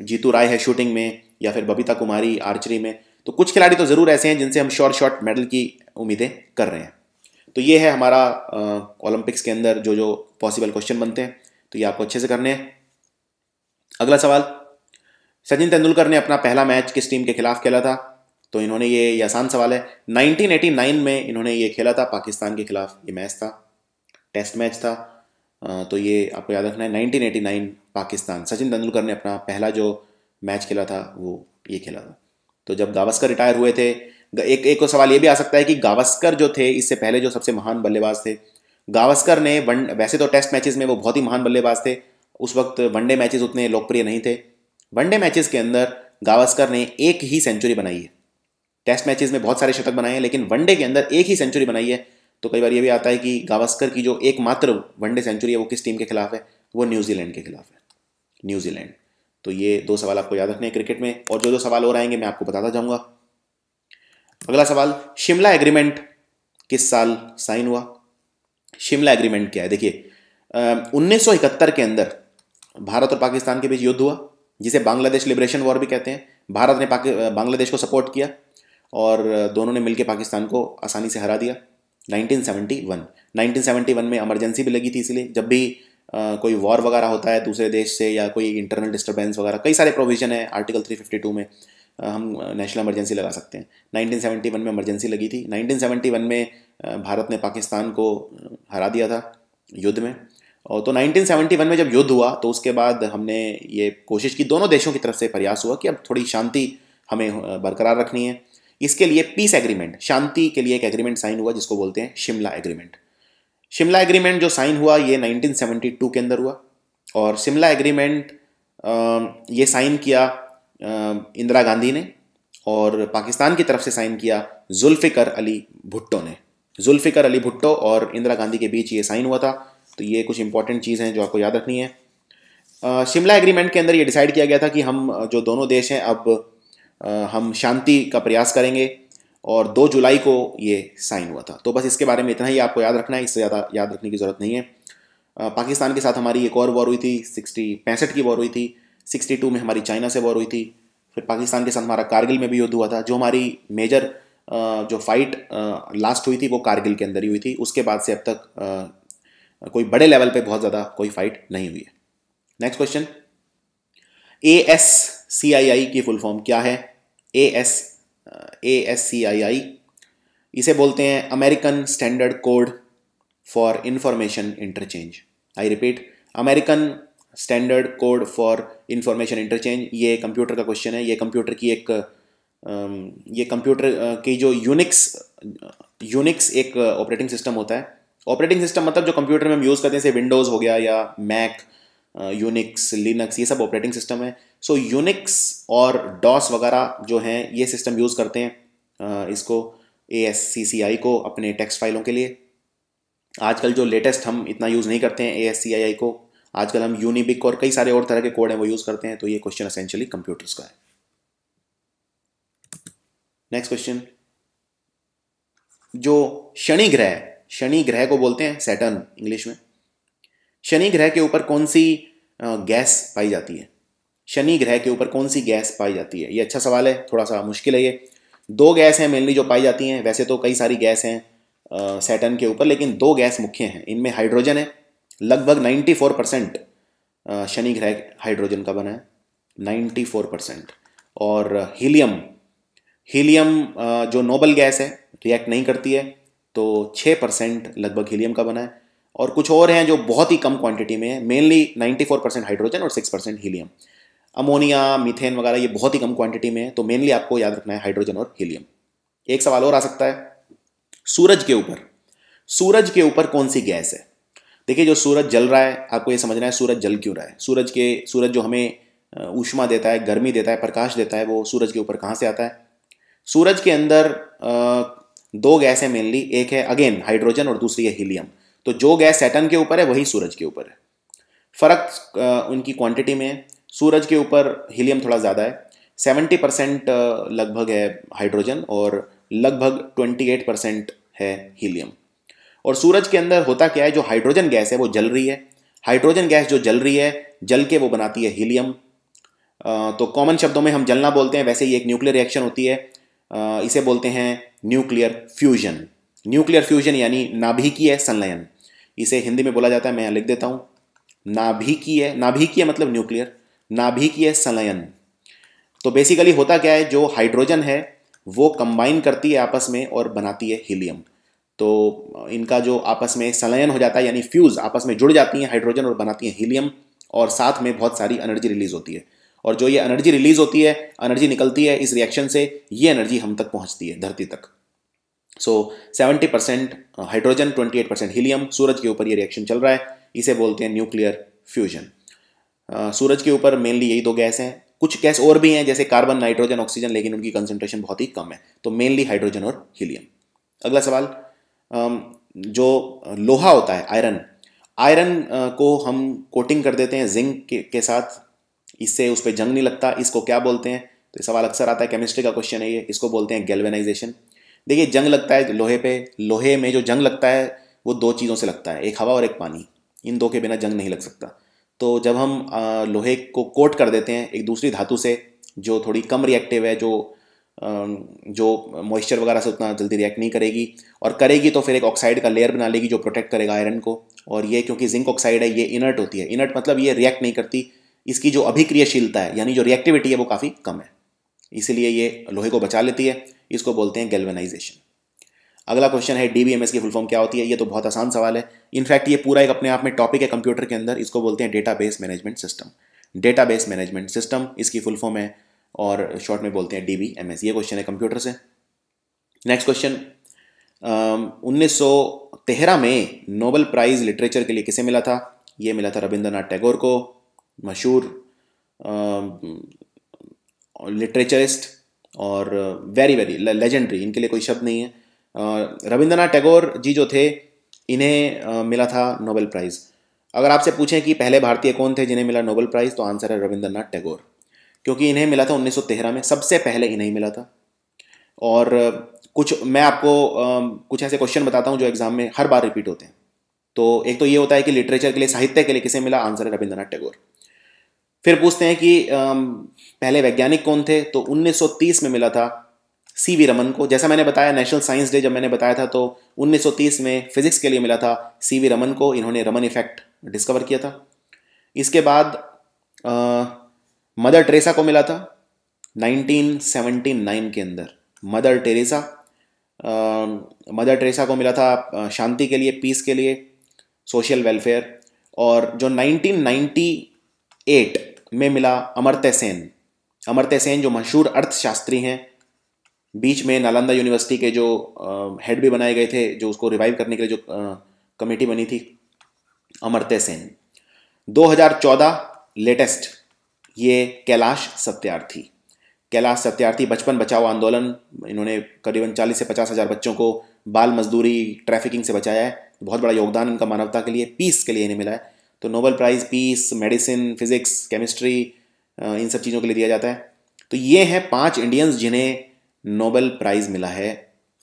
जीतू राय है शूटिंग में या फिर बबीता कुमारी आर्चरी में तो कुछ खिलाड़ी तो ज़रूर ऐसे हैं जिनसे हम शॉर्ट शॉर्ट मेडल की उम्मीदें कर रहे हैं तो ये है हमारा ओलंपिक्स के अंदर जो जो पॉसिबल क्वेश्चन बनते हैं तो ये आपको अच्छे से करने हैं अगला सवाल सचिन तेंदुलकर ने अपना पहला मैच किस टीम के खिलाफ खेला था तो इन्होंने ये, ये आसान सवाल है 1989 में इन्होंने ये खेला था पाकिस्तान के खिलाफ ये मैच था टेस्ट मैच था तो ये आपको याद रखना है 1989 पाकिस्तान सचिन तेंदुलकर ने अपना पहला जो मैच खेला था वो ये खेला था तो जब गावस्कर रिटायर हुए थे एक एक सवाल ये भी आ सकता है कि गावस्कर जो थे इससे पहले जो सबसे महान बल्लेबाज थे गावस्कर ने वन वैसे तो टेस्ट मैचेस में वो बहुत ही महान बल्लेबाज थे उस वक्त वनडे मैचेस उतने लोकप्रिय नहीं थे वनडे मैचेस के अंदर गावस्कर ने एक ही सेंचुरी बनाई है टेस्ट मैचेस में बहुत सारे शतक बनाए हैं लेकिन वनडे के अंदर एक ही सेंचुरी बनाई है तो कई बार ये भी आता है कि गावस्कर की जो एकमात्र वनडे सेंचुरी है वो किस टीम के खिलाफ है वो न्यूजीलैंड के खिलाफ है न्यूजीलैंड तो ये दो सवाल आपको याद रखने हैं क्रिकेट में और जो जो सवाल और आएंगे मैं आपको बताता जाऊंगा अगला सवाल शिमला एग्रीमेंट किस साल साइन हुआ शिमला एग्रीमेंट क्या है देखिए उन्नीस के अंदर भारत और पाकिस्तान के बीच युद्ध हुआ जिसे बांग्लादेश लिबरेशन वॉर भी कहते हैं भारत ने बांग्लादेश को सपोर्ट किया और दोनों ने मिलकर पाकिस्तान को आसानी से हरा दिया 1971 1971 में इमरजेंसी भी लगी थी इसलिए जब भी कोई वॉर वगैरह होता है दूसरे देश से या कोई इंटरनल डिस्टर्बेंस वगैरह कई सारे प्रोविजन है आर्टिकल 352 में हम नेशनल इमरजेंसी लगा सकते हैं 1971 में इमरजेंसी लगी थी 1971 में भारत ने पाकिस्तान को हरा दिया था युद्ध में और तो 1971 में जब युद्ध हुआ तो उसके बाद हमने ये कोशिश की दोनों देशों की तरफ से प्रयास हुआ कि अब थोड़ी शांति हमें बरकरार रखनी है इसके लिए पीस एग्रीमेंट शांति के लिए एक एग्रीमेंट साइन हुआ जिसको बोलते हैं शिमला एग्रीमेंट शिमला एग्रीमेंट जो साइन हुआ ये 1972 के अंदर हुआ और शिमला एग्रीमेंट ये साइन किया इंदिरा गांधी ने और पाकिस्तान की तरफ से साइन किया जुल्फ़िकर अली भुट्टो ने जुल्फ़िकर अली भुट्टो और इंदिरा गांधी के बीच ये साइन हुआ था तो ये कुछ इंपॉर्टेंट चीज़ हैं जो आपको याद रखनी है शिमला एग्रीमेंट के अंदर ये डिसाइड किया गया था कि हम जो दोनों देश हैं अब आ, हम शांति का प्रयास करेंगे और दो जुलाई को ये साइन हुआ था तो बस इसके बारे में इतना ही आपको याद रखना है इससे ज़्यादा याद रखने की ज़रूरत नहीं है पाकिस्तान के साथ हमारी एक और वॉर हुई थी सिक्सटी पैंसठ की वॉर हुई थी सिक्सटी टू में हमारी चाइना से वॉर हुई थी फिर पाकिस्तान के साथ हमारा कारगिल में भी युद्ध हुआ था जो हमारी मेजर जो फाइट लास्ट हुई थी वो कारगिल के अंदर ही हुई थी उसके बाद से अब तक कोई बड़े लेवल पे बहुत ज़्यादा कोई फाइट नहीं हुई है next question A S C I I की फुल फॉर्म क्या है A S A S C I आई इसे बोलते हैं American Standard Code for Information Interchange I repeat American Standard Code for Information Interchange ये कंप्यूटर का क्वेश्चन है ये कंप्यूटर की एक ये कंप्यूटर की जो यूनिक्स यूनिक्स एक ऑपरेटिंग सिस्टम होता है ऑपरेटिंग सिस्टम मतलब जो कंप्यूटर में हम यूज़ करते हैं जैसे विंडोज़ हो गया या मैक यूनिक्स लिनक्स ये सब ऑपरेटिंग सिस्टम है सो यूनिक्स और डॉस वगैरह जो हैं ये सिस्टम यूज़ करते हैं इसको ए को अपने टेक्स्ट फाइलों के लिए आजकल जो लेटेस्ट हम इतना यूज़ नहीं करते हैं ए को आजकल हम यूनिबिक और कई सारे और तरह के कोड हैं वो यूज़ करते हैं तो ये क्वेश्चन असेंशली कंप्यूटर्स का है नेक्स्ट क्वेश्चन जो शनि ग्रह शनि ग्रह को बोलते हैं सैटर्न इंग्लिश में शनि ग्रह के ऊपर कौन सी गैस पाई जाती है शनि ग्रह के ऊपर कौन सी गैस पाई जाती है ये अच्छा सवाल है थोड़ा सा मुश्किल है ये दो गैस हैं मेनली जो पाई जाती हैं वैसे तो कई सारी गैस हैं सैटन के ऊपर लेकिन दो गैस मुख्य हैं इनमें हाइड्रोजन है लगभग 94 परसेंट शनि ग्रह हाइड्रोजन का बना है 94 परसेंट और हीलियम हीलियम जो नोबल गैस है रिएक्ट नहीं करती है तो 6 परसेंट लगभग हीलियम का बना है और कुछ और हैं जो बहुत ही कम क्वांटिटी में है मेनली 94 परसेंट हाइड्रोजन और 6 परसेंट हीलियम अमोनिया मीथेन वगैरह ये बहुत ही कम क्वांटिटी में है तो मेनली आपको याद रखना है हाइड्रोजन और हीलियम एक सवाल और आ सकता है सूरज के ऊपर सूरज के ऊपर कौन सी गैस है देखिए जो सूरज जल रहा है आपको ये समझना है सूरज जल क्यों रहा है सूरज के सूरज जो हमें ऊष्मा देता है गर्मी देता है प्रकाश देता है वो सूरज के ऊपर कहाँ से आता है सूरज के अंदर दो गैस है मेनली एक है अगेन हाइड्रोजन और दूसरी है हीलियम तो जो गैस सैटन के ऊपर है वही सूरज के ऊपर है फ़र्क उनकी क्वांटिटी में है सूरज के ऊपर हीलियम थोड़ा ज़्यादा है सेवेंटी परसेंट लगभग है हाइड्रोजन और लगभग ट्वेंटी एट परसेंट है हीलियम और सूरज के अंदर होता क्या है जो हाइड्रोजन गैस है वो जल रही है हाइड्रोजन गैस जो जल रही है जल के वो बनाती है हीलियम तो कॉमन शब्दों में हम जलना बोलते हैं वैसे ही एक न्यूक्लियर रिएक्शन होती है इसे बोलते हैं न्यूक्लियर फ्यूजन न्यूक्लियर फ्यूजन यानी नाभिकीय संलयन इसे हिंदी में बोला जाता है मैं लिख देता हूँ नाभिकीय नाभिकीय मतलब न्यूक्लियर नाभिकीय संलयन तो बेसिकली होता क्या है जो हाइड्रोजन है वो कंबाइन करती है आपस में और बनाती है हीलियम तो इनका जो आपस में संलयन हो जाता है यानी फ्यूज़ आपस में जुड़ जाती हैं हाइड्रोजन और बनाती हैं हीलियम और साथ में बहुत सारी एनर्जी रिलीज होती है और जो ये एनर्जी रिलीज होती है एनर्जी निकलती है इस रिएक्शन से ये एनर्जी हम तक पहुंचती है धरती तक so seventy percent hydrogen twenty eight percent helium सूरज के ऊपर ये रिएक्शन चल रहा है इसे बोलते हैं न्यूक्लियर फ्यूजन सूरज के ऊपर मेनली यही दो गैस हैं कुछ गैस और भी हैं जैसे कार्बन नाइट्रोजन ऑक्सीजन लेकिन उनकी कंसनट्रेशन बहुत ही कम है तो मेनली हाइड्रोजन और हीलियम अगला सवाल जो लोहा होता है आयरन आयरन को हम कोटिंग कर देते हैं जिंक के, के साथ इससे उस पर जंग नहीं लगता इसको क्या बोलते हैं तो ये सवाल अक्सर आता है केमिस्ट्री का क्वेश्चन है ये इसको बोलते हैं गैल्वेनाइजेशन देखिए जंग लगता है लोहे पे लोहे में जो जंग लगता है वो दो चीज़ों से लगता है एक हवा और एक पानी इन दो के बिना जंग नहीं लग सकता तो जब हम लोहे को कोट कर देते हैं एक दूसरी धातु से जो थोड़ी कम रिएक्टिव है जो जो मॉइस्चर वगैरह से उतना जल्दी रिएक्ट नहीं करेगी और करेगी तो फिर एक ऑक्साइड का लेयर बना लेगी जो प्रोटेक्ट करेगा आयरन को और ये क्योंकि जिंक ऑक्साइड है ये इनर्ट होती है इनर्ट मतलब ये रिएक्ट नहीं करती इसकी जो अभिक्रियाशीलता है यानी जो रिएक्टिविटी है वो काफ़ी कम है इसीलिए ये लोहे को बचा लेती है इसको बोलते हैं गेलवेनाइजेशन अगला क्वेश्चन है डीबीएमएस की फुल फॉर्म क्या होती है ये तो बहुत आसान सवाल है इनफैक्ट ये पूरा एक अपने आप में टॉपिक है कंप्यूटर के अंदर इसको बोलते हैं data management system data management system इसकी फुल फॉर्म है और शॉर्ट में बोलते हैं डी ये क्वेश्चन है कंप्यूटर से नेक्स्ट क्वेश्चन उन्नीस में नोबल प्राइज़ लिटरेचर के लिए किसे मिला था ये मिला था रविंद्रनाथ टैगोर को मशहूर लिटरेचरिस्ट और वेरी वेरी लेजेंडरी इनके लिए कोई शब्द नहीं है रविंद्रनाथ टैगोर जी जो थे इन्हें मिला था नोबेल प्राइज़ अगर आपसे पूछें कि पहले भारतीय कौन थे जिन्हें मिला नोबेल प्राइज़ तो आंसर है रविंद्रनाथ टैगोर क्योंकि इन्हें मिला था 1913 में सबसे पहले इन्हें ही मिला था और कुछ मैं आपको कुछ ऐसे क्वेश्चन बताता हूँ जो एग्ज़ाम में हर बार रिपीट होते हैं तो एक तो ये होता है कि लिटरेचर के लिए साहित्य के लिए किसे मिला आंसर है रविंद्रनाथ टैगोर फिर पूछते हैं कि पहले वैज्ञानिक कौन थे तो 1930 में मिला था सी वी रमन को जैसा मैंने बताया नेशनल साइंस डे जब मैंने बताया था तो 1930 में फिजिक्स के लिए मिला था सी वी रमन को इन्होंने रमन इफेक्ट डिस्कवर किया था इसके बाद आ, मदर टेरेसा को मिला था 1979 के अंदर मदर टेरेसा मदर टेरेसा को मिला था शांति के लिए पीस के लिए सोशल वेलफेयर और जो 1998 में मिला अमरत्य सेन अमरत्य सेन जो मशहूर अर्थशास्त्री हैं बीच में नालंदा यूनिवर्सिटी के जो हेड भी बनाए गए थे जो उसको रिवाइव करने के लिए जो कमेटी बनी थी अमरते सेन 2014 लेटेस्ट ये कैलाश सत्यार्थी कैलाश सत्यार्थी बचपन बचाओ आंदोलन इन्होंने करीबन 40 से पचास हज़ार बच्चों को बाल मजदूरी ट्रैफिकिंग से बचाया है बहुत बड़ा योगदान इनका मानवता के लिए पीस के लिए इन्हें मिला है तो Nobel prize peace medicine physics chemistry इन सब चीज़ों के लिए दिया जाता है तो ये हैं पाँच इंडियंस जिन्हें नोबल प्राइज़ मिला है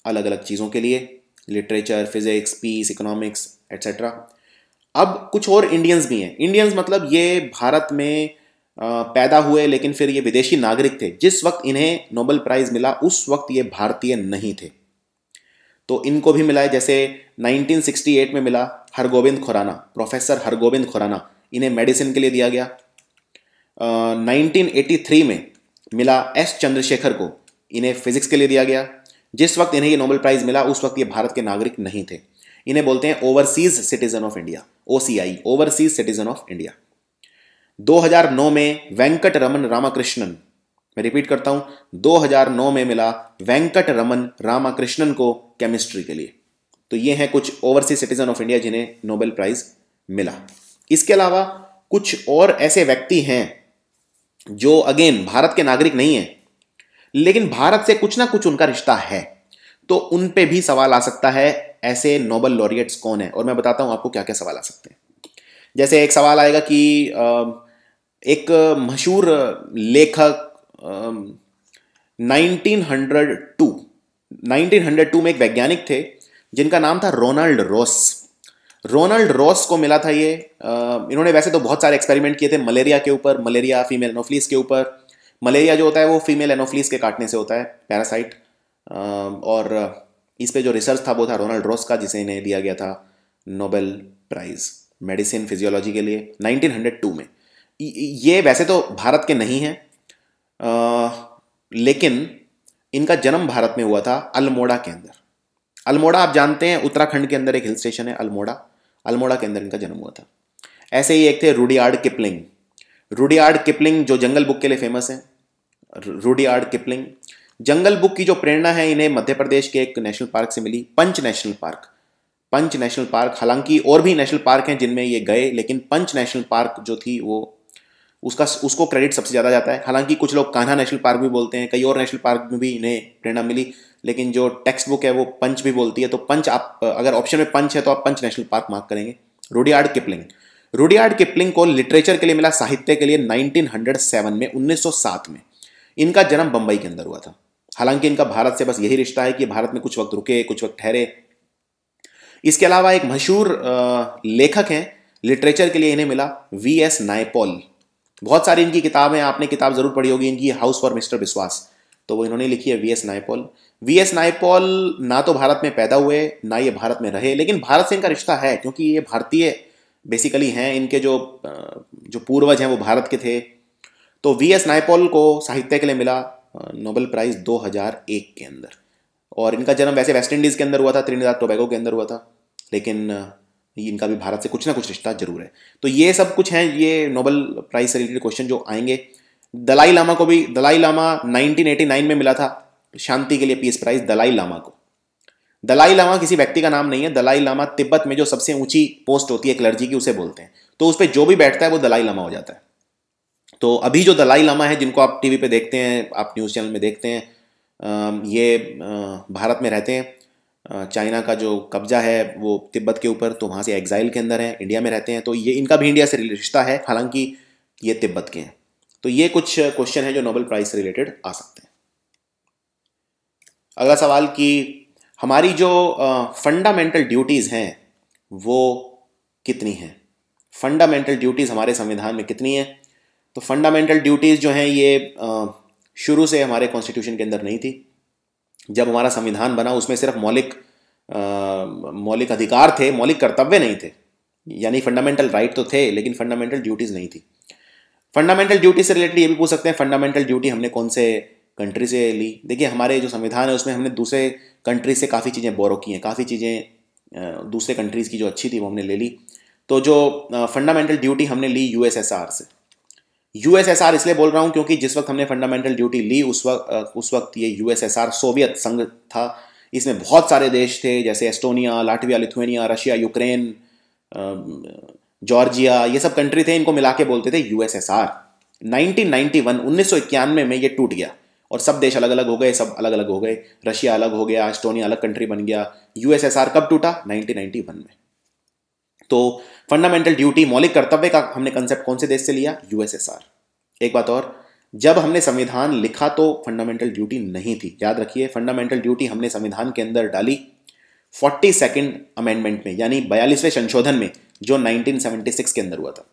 अलग अलग चीज़ों के लिए literature physics peace economics etcetera अब कुछ और इंडियंस भी हैं इंडियंस मतलब ये भारत में पैदा हुए लेकिन फिर ये विदेशी नागरिक थे जिस वक्त इन्हें नोबल प्राइज़ मिला उस वक्त ये भारतीय नहीं थे तो इनको भी मिला है जैसे 1968 में मिला हरगोविंद खुराना प्रोफेसर हरगोविंद खुराना इन्हें मेडिसिन के लिए दिया गया uh, 1983 में मिला एस चंद्रशेखर को इन्हें फिजिक्स के लिए दिया गया जिस वक्त इन्हें ये नोबेल प्राइज़ मिला उस वक्त ये भारत के नागरिक नहीं थे इन्हें बोलते हैं overseas citizen of India O overseas citizen of India 2009 में वेंकट रमन रामाकृष्णन मैं रिपीट करता हूं 2009 में मिला वेंकट रमन रामाकृष्णन को केमिस्ट्री के लिए तो ये हैं कुछ ओवरसीज सिटीजन ऑफ इंडिया जिन्हें नोबेल प्राइज मिला इसके अलावा कुछ और ऐसे व्यक्ति हैं जो अगेन भारत के नागरिक नहीं हैं लेकिन भारत से कुछ ना कुछ उनका रिश्ता है तो उन पे भी सवाल आ सकता है ऐसे नोबल लॉरियट्स कौन है और मैं बताता हूं आपको क्या क्या सवाल आ सकते हैं जैसे एक सवाल आएगा कि एक मशहूर लेखक 1902 1902 में एक वैज्ञानिक थे जिनका नाम था रोनाल्ड रोस रोनाल्ड रॉस को मिला था ये इन्होंने वैसे तो बहुत सारे एक्सपेरिमेंट किए थे मलेरिया के ऊपर मलेरिया फीमेल नोफ्लिस के ऊपर मलेरिया जो होता है वो फीमेल एनोफ्लीस के काटने से होता है पैरासाइट और इस पे जो रिसर्च था वो था रोनाल्ड रोस का जिसे इन्हें दिया गया था नोबेल प्राइज़ मेडिसिन फिजियोलॉजी के लिए 1902 में ये वैसे तो भारत के नहीं हैं लेकिन इनका जन्म भारत में हुआ था अल्मोड़ा के अंदर अल्मोड़ा आप जानते हैं उत्तराखंड के अंदर एक हिल स्टेशन है अल्मोड़ा अल्मोड़ा के अंदर इनका जन्म हुआ था ऐसे ही एक थे रूडियार्ड किपलिंग रूडियार्ड किपलिंग जो जंगल बुक के लिए फेमस है रूडियार्ड किपलिंग जंगल बुक की जो प्रेरणा है इन्हें मध्य प्रदेश के एक नेशनल पार्क से मिली Pench national park Pench national park हालांकि और भी नेशनल पार्क हैं जिनमें ये गए लेकिन पंच नेशनल पार्क जो थी वो उसका उसको क्रेडिट सबसे ज़्यादा जाता है हालांकि कुछ लोग कान्हा नेशनल पार्क भी बोलते हैं कई और नेशनल पार्क में भी इन्हें प्रेरणा मिली लेकिन जो टेक्स्ट बुक है वो पंच भी बोलती है तो पंच आप अगर ऑप्शन में पंच है तो आप पंच नेशनल पार्क मार्क करेंगे रोडियार्ड किपलिंग रुडियार्ड किपलिंग को लिटरेचर के लिए मिला साहित्य के लिए 1907 में 1907 में इनका जन्म बंबई के अंदर हुआ था हालांकि इनका भारत से बस यही रिश्ता है कि भारत में कुछ वक्त रुके कुछ वक्त ठहरे इसके अलावा एक मशहूर लेखक हैं लिटरेचर के लिए इन्हें मिला वी एस नायपॉल बहुत सारी इनकी किताबें आपने किताब ज़रूर पढ़ी होगी इनकी हाउस फॉर मिस्टर विश्वास तो वो इन्होंने लिखी है V S Naipaul V S Naipaul ना तो भारत में पैदा हुए ना ये भारत में रहे लेकिन भारत से इनका रिश्ता है क्योंकि ये भारतीय बेसिकली हैं इनके जो जो पूर्वज हैं वो भारत के थे तो वी एस नायपॉल को साहित्य के लिए मिला नोबल प्राइज़ 2001 के अंदर और इनका जन्म वैसे वेस्ट इंडीज़ के अंदर हुआ था त्रिनिदाद टोबैगो के अंदर हुआ था लेकिन इनका भी भारत से कुछ ना कुछ रिश्ता जरूर है तो ये सब कुछ हैं ये नोबल प्राइज़ से रिलेटेड क्वेश्चन जो आएंगे दलाई लामा को भी दलाई लामा 1989 में मिला था शांति के लिए पीस प्राइज़ दलाई लामा को दलाई लामा किसी व्यक्ति का नाम नहीं है दलाई लामा तिब्बत में जो सबसे ऊंची पोस्ट होती है क्लर्जी की उसे बोलते हैं तो उस पर जो भी बैठता है वो दलाई लामा हो जाता है तो अभी जो दलाई लामा है जिनको आप टीवी पे देखते हैं आप न्यूज़ चैनल में देखते हैं ये भारत में रहते हैं चाइना का जो कब्जा है वो तिब्बत के ऊपर तो वहाँ से एग्जाइल के अंदर हैं इंडिया में रहते हैं तो ये इनका भी इंडिया से रिश्ता है हालांकि ये तिब्बत के हैं तो ये कुछ क्वेश्चन है जो नोबेल प्राइज़ से रिलेटेड आ सकते हैं अगला सवाल कि हमारी जो फंडामेंटल ड्यूटीज़ हैं वो कितनी हैं फंडामेंटल ड्यूटीज़ हमारे संविधान में कितनी हैं तो फंडामेंटल ड्यूटीज़ जो हैं ये शुरू से हमारे कॉन्स्टिट्यूशन के अंदर नहीं थी जब हमारा संविधान बना उसमें सिर्फ मौलिक मौलिक अधिकार थे मौलिक कर्तव्य नहीं थे यानी फंडामेंटल राइट तो थे लेकिन फंडामेंटल ड्यूटीज़ नहीं थी फंडामेंटल ड्यूटी से रिलेटेड ये भी पूछ सकते हैं फंडामेंटल ड्यूटी हमने कौन से कंट्री से ली देखिए हमारे जो संविधान है उसमें हमने दूसरे कंट्री से काफ़ी चीज़ें बोरो की हैं काफ़ी चीज़ें दूसरे कंट्रीज़ की जो अच्छी थी वो हमने ले ली तो जो फंडामेंटल ड्यूटी हमने ली यू से यू इसलिए बोल रहा हूँ क्योंकि जिस वक्त हमने फंडामेंटल ड्यूटी ली उस वक्त उस वक्त ये यू सोवियत संघ था इसमें बहुत सारे देश थे जैसे Estonia Latvia Lithuania Russia Ukraine Georgia ये सब कंट्री थे इनको मिला के बोलते थे यू एस 1991 1991 में ये टूट गया और सब देश अलग अलग हो गए सब अलग अलग हो गए रशिया अलग हो गया एस्टोनिया अलग कंट्री बन गया यूएसएसआर कब टूटा 1991 में तो फंडामेंटल ड्यूटी मौलिक कर्तव्य का हमने कंसेप्ट कौन से देश से लिया यूएसएसआर एक बात और जब हमने संविधान लिखा तो फंडामेंटल ड्यूटी नहीं थी याद रखिए फंडामेंटल ड्यूटी हमने संविधान के अंदर डाली फोर्टी सेकेंड अमेंडमेंट में यानी बयालीसवें संशोधन में जो 1976 के अंदर हुआ था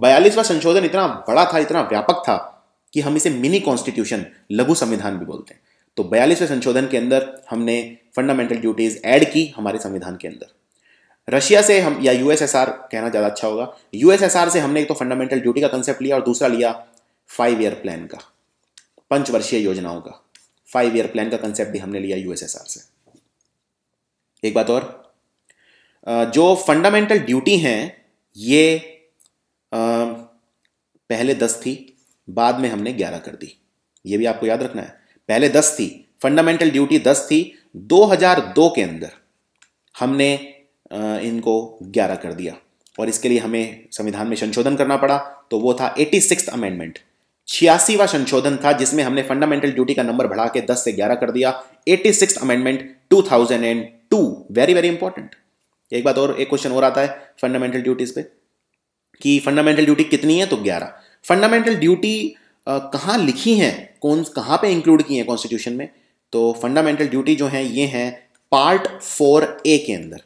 बयालीसवा संशोधन इतना बड़ा था इतना व्यापक था कि हम इसे मिनी कॉन्स्टिट्यूशन लघु संविधान भी बोलते हैं तो बयालीसवें संशोधन के अंदर हमने फंडामेंटल ड्यूटीज ऐड की हमारे संविधान के अंदर रशिया से हम या यूएसएसआर कहना ज़्यादा अच्छा होगा यूएसएसआर से हमने एक तो फंडामेंटल ड्यूटी का कंसेप्ट लिया और दूसरा लिया फाइव ईयर प्लान का पंचवर्षीय योजनाओं का फाइव ईयर प्लान का कंसेप्ट भी हमने लिया यूएसएसआर से एक बात और जो फंडामेंटल ड्यूटी हैं ये पहले दस थी बाद में हमने ग्यारह कर दी ये भी आपको याद रखना है पहले दस थी फंडामेंटल ड्यूटी दस थी 2002 के अंदर हमने इनको ग्यारह कर दिया और इसके लिए हमें संविधान में संशोधन करना पड़ा तो वो था एटी सिक्स अमेंडमेंट छियासीवा संशोधन था जिसमें हमने फंडामेंटल ड्यूटी का नंबर बढ़ा के 10 से 11 कर दिया eighty six amendment two thousand and two very very important एक बात और एक क्वेश्चन और आता है फंडामेंटल ड्यूटीज पे कि फंडामेंटल ड्यूटी कितनी है तो 11 फंडामेंटल ड्यूटी कहाँ लिखी हैं कौन कहाँ पे इंक्लूड की हैं कॉन्स्टिट्यूशन में तो फंडामेंटल ड्यूटी जो है ये हैं पार्ट फोर ए के अंदर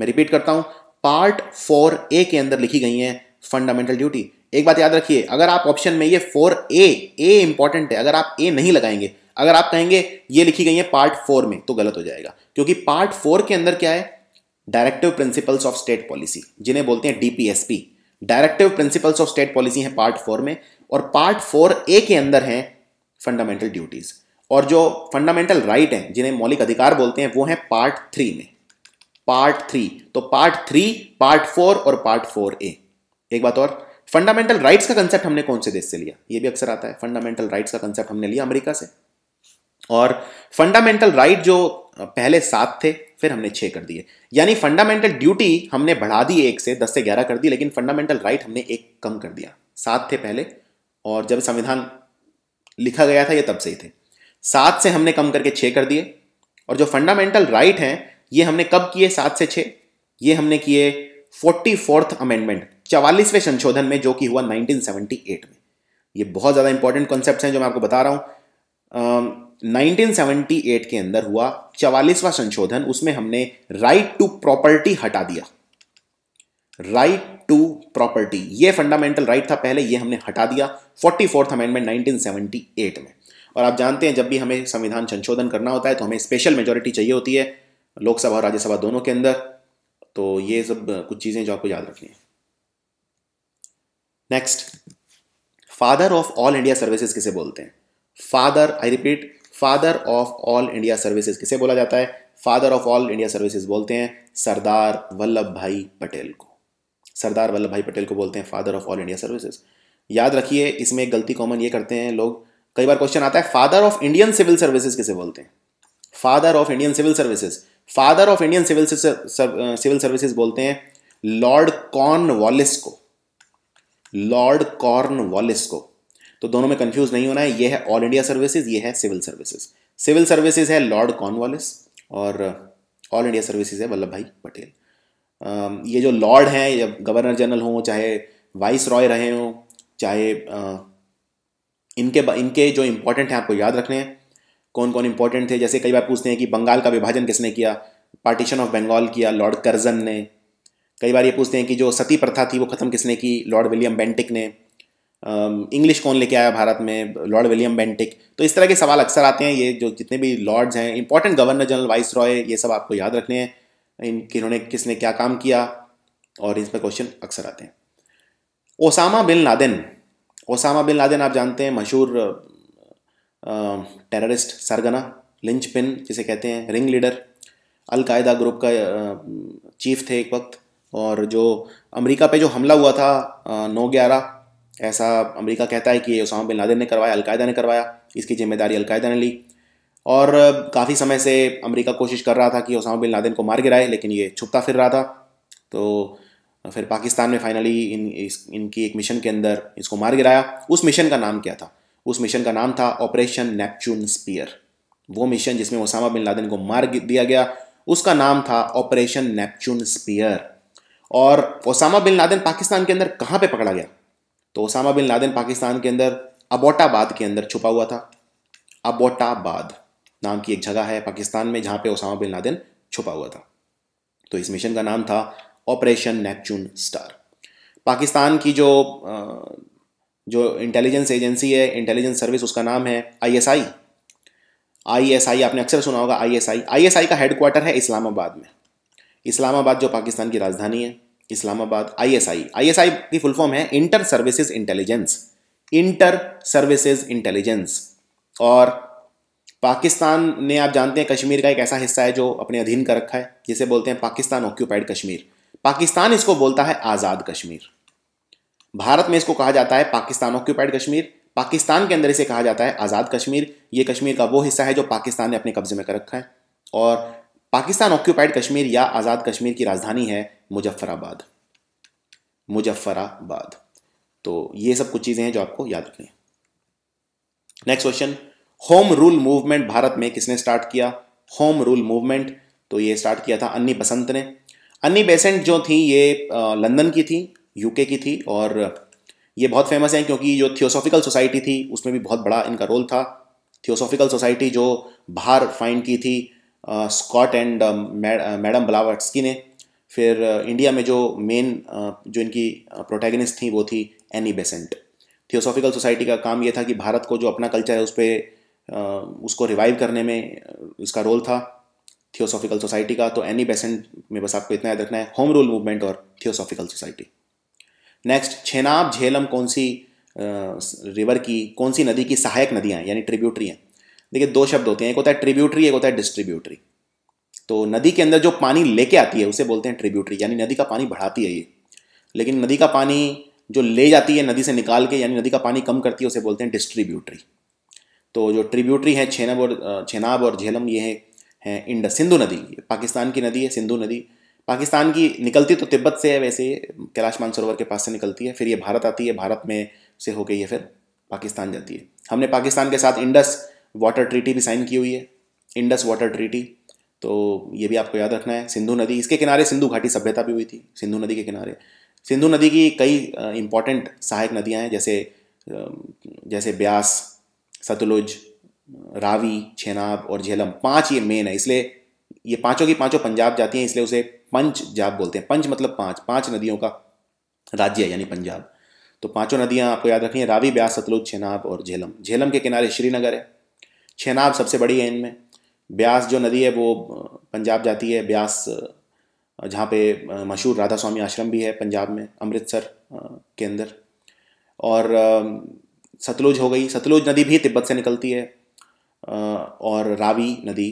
मैं रिपीट करता हूँ पार्ट फोर ए के अंदर लिखी गई हैं फंडामेंटल ड्यूटी एक बात याद रखिए अगर आप ऑप्शन में ये फोर ए ए इंपॉर्टेंट है अगर आप ए नहीं लगाएंगे अगर आप कहेंगे ये लिखी गई है पार्ट फोर में तो गलत हो जाएगा क्योंकि पार्ट फोर के अंदर क्या है directive principles of state policy जिन्हें बोलते हैं DPSP directive principles of state policy हैं पार्ट फोर में और पार्ट फोर ए के अंदर हैं फंडामेंटल ड्यूटीज और जो फंडामेंटल राइट right हैं जिन्हें मौलिक अधिकार बोलते हैं वो हैं पार्ट थ्री में पार्ट थ्री तो पार्ट थ्री पार्ट फोर और पार्ट फोर ए एक बात और फंडामेंटल राइट्स का कंसेप्ट हमने कौन से देश से लिया ये भी अक्सर आता है फंडामेंटल राइट्स का कंसेप्ट हमने लिया अमेरिका से और फंडामेंटल राइट right जो पहले सात थे फिर हमने छः कर दिए यानी फंडामेंटल ड्यूटी हमने बढ़ा दी एक से दस से ग्यारह कर दी लेकिन फंडामेंटल राइट right हमने एक कम कर दिया सात थे पहले और जब संविधान लिखा गया था ये तब से ही थे सात से हमने कम करके छः कर दिए और जो फंडामेंटल राइट right हैं ये हमने कब किए सात से छः ये हमने किए फोर्टी फोर्थ अमेंडमेंट चवालीसवें संशोधन में जो कि हुआ 1978 में ये बहुत ज़्यादा इंपॉर्टेंट कॉन्सेप्ट हैं जो मैं आपको बता रहा हूँ 1978 के अंदर हुआ चवालीसवां संशोधन उसमें हमने राइट टू प्रॉपर्टी हटा दिया राइट टू प्रॉपर्टी ये फंडामेंटल राइट था पहले ये हमने हटा दिया फोर्टी फोर्थ अमेंडमेंट 1978 में और आप जानते हैं जब भी हमें संविधान संशोधन करना होता है तो हमें स्पेशल मेजोरिटी चाहिए होती है लोकसभा और राज्यसभा दोनों के अंदर तो ये सब कुछ चीज़ें जो आपको याद रखनी है next father of all India services किसे बोलते हैं father I repeat father of all India services किसे बोला जाता है father of all India services बोलते हैं सरदार वल्लभ भाई पटेल को सरदार वल्लभ भाई पटेल को बोलते हैं father of all India services याद रखिए इसमें एक गलती कॉमन ये करते हैं लोग कई बार क्वेश्चन आता है father of Indian civil services किसे बोलते हैं father of Indian civil services father of Indian civil civil services बोलते हैं लॉर्ड कॉर्न वॉलिस को लॉर्ड कॉर्न वॉलिस को तो दोनों में कंफ्यूज नहीं होना है ये है ऑल इंडिया सर्विसेज ये है सिविल सर्विसेज सिविल सर्विसेज है लॉर्ड कॉर्नवालिस और ऑल इंडिया सर्विसेज है वल्लभ भाई पटेल um, ये जो लॉर्ड हैं या गवर्नर जनरल हों चाहे वाइस रॉय रहे हों चाहे uh, इनके इनके जो इंपॉर्टेंट हैं आपको याद रखने हैं कौन कौन इंपॉर्टेंट थे जैसे कई बार पूछते हैं कि बंगाल का विभाजन किसने किया पार्टीशन ऑफ बंगाल किया लॉर्ड कर्जन ने कई बार ये पूछते हैं कि जो सती प्रथा थी वो ख़त्म किसने की लॉर्ड विलियम बेंटिक ने इंग्लिश कौन लेके आया भारत में लॉर्ड विलियम बेंटिक तो इस तरह के सवाल अक्सर आते हैं ये जो जितने भी लॉर्ड्स हैं important governor general viceroy ये सब आपको याद रखने हैं इन इन्होंने किसने क्या काम किया और इस पर क्वेश्चन अक्सर आते हैं Osama bin Laden Osama bin Laden आप जानते हैं मशहूर टेररिस्ट सरगना लिंच पिन जिसे कहते हैं रिंग लीडर अलकायदा ग्रुप का चीफ थे एक वक्त और जो अमेरिका पे जो हमला हुआ था नौ ग्यारह ऐसा अमेरिका कहता है कि उसामा बिन लादेन ने करवाया अलकायदा ने करवाया इसकी जिम्मेदारी अलकायदा ने ली और काफ़ी समय से अमेरिका कोशिश कर रहा था कि उसामा बिन लादेन को मार गिराए लेकिन ये छुपता फिर रहा था तो फिर पाकिस्तान में फाइनली इन इस, इनकी एक मिशन के अंदर इसको मार गिराया उस मिशन का नाम क्या था उस मिशन का नाम था ऑपरेशन नेपचून स्पीयर वो मिशन जिसमें ओसामा बिन लादेन को मार दिया गया उसका नाम था ऑपरेशन नेपचून स्पीयर और ओसामा बिन लादेन पाकिस्तान के अंदर कहाँ पे पकड़ा गया तो ओसामा बिन लादेन पाकिस्तान के अंदर अबोटाबाद के अंदर छुपा हुआ था अबोटाबाद नाम की एक जगह है पाकिस्तान में जहाँ पे ओसामा बिन लादेन छुपा हुआ था तो इस मिशन का नाम था ऑपरेशन नेपचून स्टार पाकिस्तान की जो जो इंटेलिजेंस एजेंसी है इंटेलिजेंस सर्विस उसका नाम है आईएसआई आईएसआई आपने अक्सर सुना होगा आईएसआई आईएसआई का हेडक्वार्टर है इस्लामाबाद में इस्लामाबाद जो पाकिस्तान की राजधानी है इस्लामाबाद आईएसआई आईएसआई की फुल फॉर्म है inter services intelligence inter services intelligence और पाकिस्तान ने आप जानते हैं कश्मीर का एक ऐसा हिस्सा है जो अपने अधीन कर रखा है जिसे बोलते हैं पाकिस्तान ऑक्यूपाइड कश्मीर पाकिस्तान इसको बोलता है आज़ाद कश्मीर भारत में इसको कहा जाता है पाकिस्तान ऑक्यूपाइड कश्मीर पाकिस्तान के अंदर इसे कहा जाता है आज़ाद कश्मीर ये कश्मीर का वो हिस्सा है जो पाकिस्तान ने अपने कब्जे में कर रखा है और पाकिस्तान ऑक्यूपाइड कश्मीर या आज़ाद कश्मीर की राजधानी है मुजफ्फराबाद मुजफ्फराबाद तो ये सब कुछ चीज़ें हैं जो आपको याद रखनी है next question home rule movement Bharat में किसने स्टार्ट किया होम रूल मूवमेंट तो ये स्टार्ट किया था अन्नी बसंत ने अन्नी बेसेंट जो थी ये लंदन की थी यूके की थी और ये बहुत फेमस हैं क्योंकि जो थियोसॉफिकल सोसाइटी थी उसमें भी बहुत बड़ा इनका रोल था थियोसॉफिकल सोसाइटी जो बाहर फाइंड की थी स्कॉट एंड मैडम ब्लावर्ट्सकी ने फिर इंडिया में जो मेन जो इनकी प्रोटैगनिस्ट थी वो थी एनी बेसेंट थियोसॉफिकल सोसाइटी का काम ये था कि भारत को जो अपना कल्चर है उस पर उसको रिवाइव करने में इसका रोल था थियोसॉफिकल सोसाइटी का तो एनी बेसेंट में बस आपको इतना याद रखना है होम रूल मूवमेंट और theosophical society next Chenab Jhelum कौन सी रिवर की कौन सी नदी की सहायक नदियाँ यानी ट्रिब्यूटरी हैं देखिए दो शब्द होते हैं एक होता है ट्रिब्यूटरी एक होता है डिस्ट्रीब्यूटरी तो नदी के अंदर जो पानी लेके आती है उसे बोलते हैं ट्रिब्यूटरी यानी नदी का पानी बढ़ाती है ये लेकिन नदी का पानी जो ले जाती है नदी से निकाल के यानी नदी का पानी कम करती है उसे बोलते हैं डिस्ट्रीब्यूटरी तो जो ट्रिब्यूटरी है छेनब और छेनाब और झेलम ये हैं है इंड सिंधु नदी पाकिस्तान की नदी है सिंधु नदी पाकिस्तान की निकलती तो तिब्बत से है वैसे कैलाश मानसरोवर के पास से निकलती है फिर ये भारत आती है भारत में से होकर ये फिर पाकिस्तान जाती है हमने पाकिस्तान के साथ इंडस वाटर ट्रीटी भी साइन की हुई है इंडस वाटर ट्रीटी तो ये भी आपको याद रखना है सिंधु नदी इसके किनारे सिंधु घाटी सभ्यता भी हुई थी सिंधु नदी के किनारे सिंधु नदी की कई इंपॉर्टेंट सहायक नदियाँ हैं जैसे जैसे ब्यास सतलुज रावी छेनाब और झेलम पांच ये मेन है इसलिए ये पांचों की पांचों पंजाब जाती हैं इसलिए उसे पंच जाब बोलते हैं पंच मतलब पांच पांच नदियों का राज्य है यानी पंजाब तो पांचों नदियां आपको याद रखनी है रावी ब्यास सतलुज छेनाब और झेलम झेलम के किनारे श्रीनगर है छेनाब सबसे बड़ी है इनमें ब्यास जो नदी है वो पंजाब जाती है ब्यास जहाँ पे मशहूर राधा स्वामी आश्रम भी है पंजाब में अमृतसर के अंदर और सतलुज हो गई सतलुज नदी भी तिब्बत से निकलती है और रावी नदी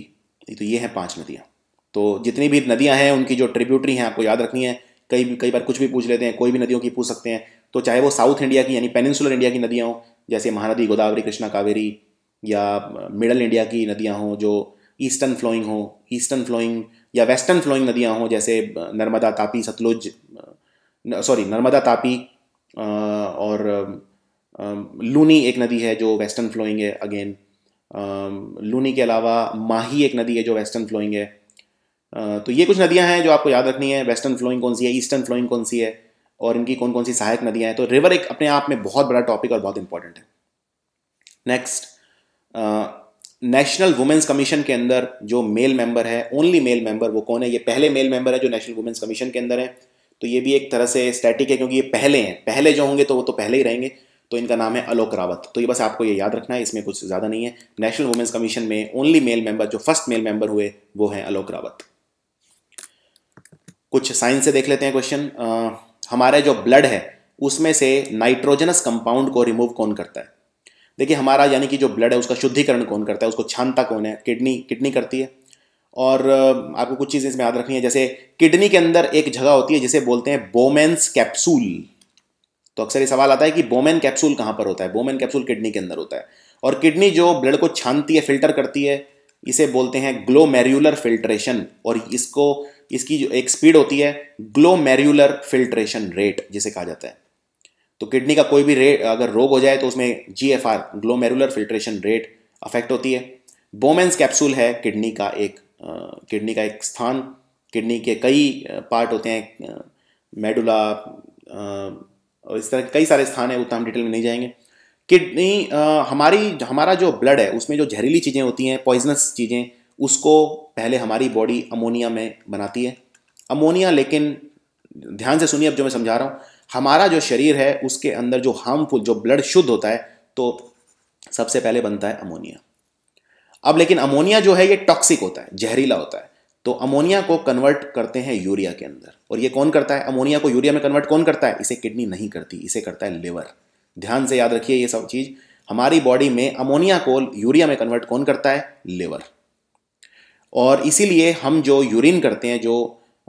तो ये हैं पांच नदियाँ तो जितनी भी नदियाँ हैं उनकी जो ट्रिब्यूटरी हैं आपको याद रखनी है कई कई बार कुछ भी पूछ लेते हैं कोई भी नदियों की पूछ सकते हैं तो चाहे वो साउथ इंडिया की यानी पेनिनसुलर इंडिया की नदियाँ हों जैसे महानदी गोदावरी कृष्णा कावेरी या मिडल इंडिया की नदियाँ हों जो ईस्टर्न फ्लोइंग हो ईस्टर्न फ्लोइंग या वेस्टर्न फ्लोइंग नदियाँ हों जैसे नर्मदा तापी सतलुज सॉरी नर्मदा तापी और लूनी एक नदी है जो वेस्टर्न फ्लोइंग है अगेन लूनी के अलावा माही एक नदी है जो वेस्टर्न फ्लोइंग है तो ये कुछ नदियाँ हैं जो आपको याद रखनी है वेस्टर्न फ्लोइंग कौन सी है ईस्टर्न फ्लोइंग कौन सी है और इनकी कौन कौन सी सहायक नदियाँ हैं तो रिवर एक अपने आप में बहुत बड़ा टॉपिक और बहुत इंपॉर्टेंट है नेक्स्ट नेशनल वुमेन्स कमीशन के अंदर जो मेल मेंबर है ओनली मेल मेंबर वो कौन है ये पहले मेल मेंबर है जो नेशनल वुमेन्स कमीशन के अंदर है तो ये भी एक तरह से स्टैटिक है क्योंकि ये पहले हैं पहले जो होंगे तो वो तो पहले ही रहेंगे तो इनका नाम है अलोक रावत तो ये बस आपको ये याद रखना है इसमें कुछ ज़्यादा नहीं है नेशनल वुमेंस कमीशन में ओनली मेल मेंबर जो फर्स्ट मेल मेंबर हुए वो हैं अलोक रावत कुछ साइंस से देख लेते हैं क्वेश्चन हमारा जो ब्लड है उसमें से नाइट्रोजनस कंपाउंड को रिमूव कौन करता है देखिए हमारा यानी कि जो ब्लड है उसका शुद्धिकरण कौन करता है उसको छानता कौन है किडनी किडनी करती है और आपको कुछ चीज़ें इसमें याद रखनी है जैसे किडनी के अंदर एक जगह होती है जिसे बोलते हैं बोमेंस कैप्सूल तो अक्सर ये सवाल आता है कि बोमेन कैप्सूल कहाँ पर होता है बोमेन कैप्सूल किडनी के अंदर होता है और किडनी जो ब्लड को छानती है फिल्टर करती है इसे बोलते हैं ग्लोमेरुलर फिल्ट्रेशन और इसको इसकी जो एक स्पीड होती है ग्लोमेरुलर फिल्ट्रेशन रेट जिसे कहा जाता है तो किडनी का कोई भी रेट अगर रोग हो जाए तो उसमें G F R glomerular filtration rate affect होती है बोमेंस कैप्सूल है किडनी का एक किडनी का एक स्थान किडनी के कई पार्ट होते हैं मेडुला और इस तरह कई सारे स्थान हैं उतना हम डिटेल में नहीं जाएंगे किडनी हमारी हमारा जो ब्लड है उसमें जो जहरीली चीज़ें होती हैं पॉइजनस चीज़ें उसको पहले हमारी बॉडी अमोनिया में बनाती है अमोनिया लेकिन ध्यान से सुनिए अब जो मैं समझा रहा हूँ हमारा जो शरीर है उसके अंदर जो हार्मफुल जो ब्लड शुद्ध होता है तो सबसे पहले बनता है अमोनिया अब लेकिन अमोनिया जो है ये टॉक्सिक होता है जहरीला होता है तो अमोनिया को कन्वर्ट करते हैं यूरिया के अंदर और ये कौन करता है अमोनिया को यूरिया में कन्वर्ट कौन करता है इसे किडनी नहीं करती इसे करता है लिवर ध्यान से याद रखिए ये सब चीज़ हमारी बॉडी में अमोनिया को यूरिया में कन्वर्ट कौन करता है लिवर और इसीलिए हम जो यूरिन करते हैं जो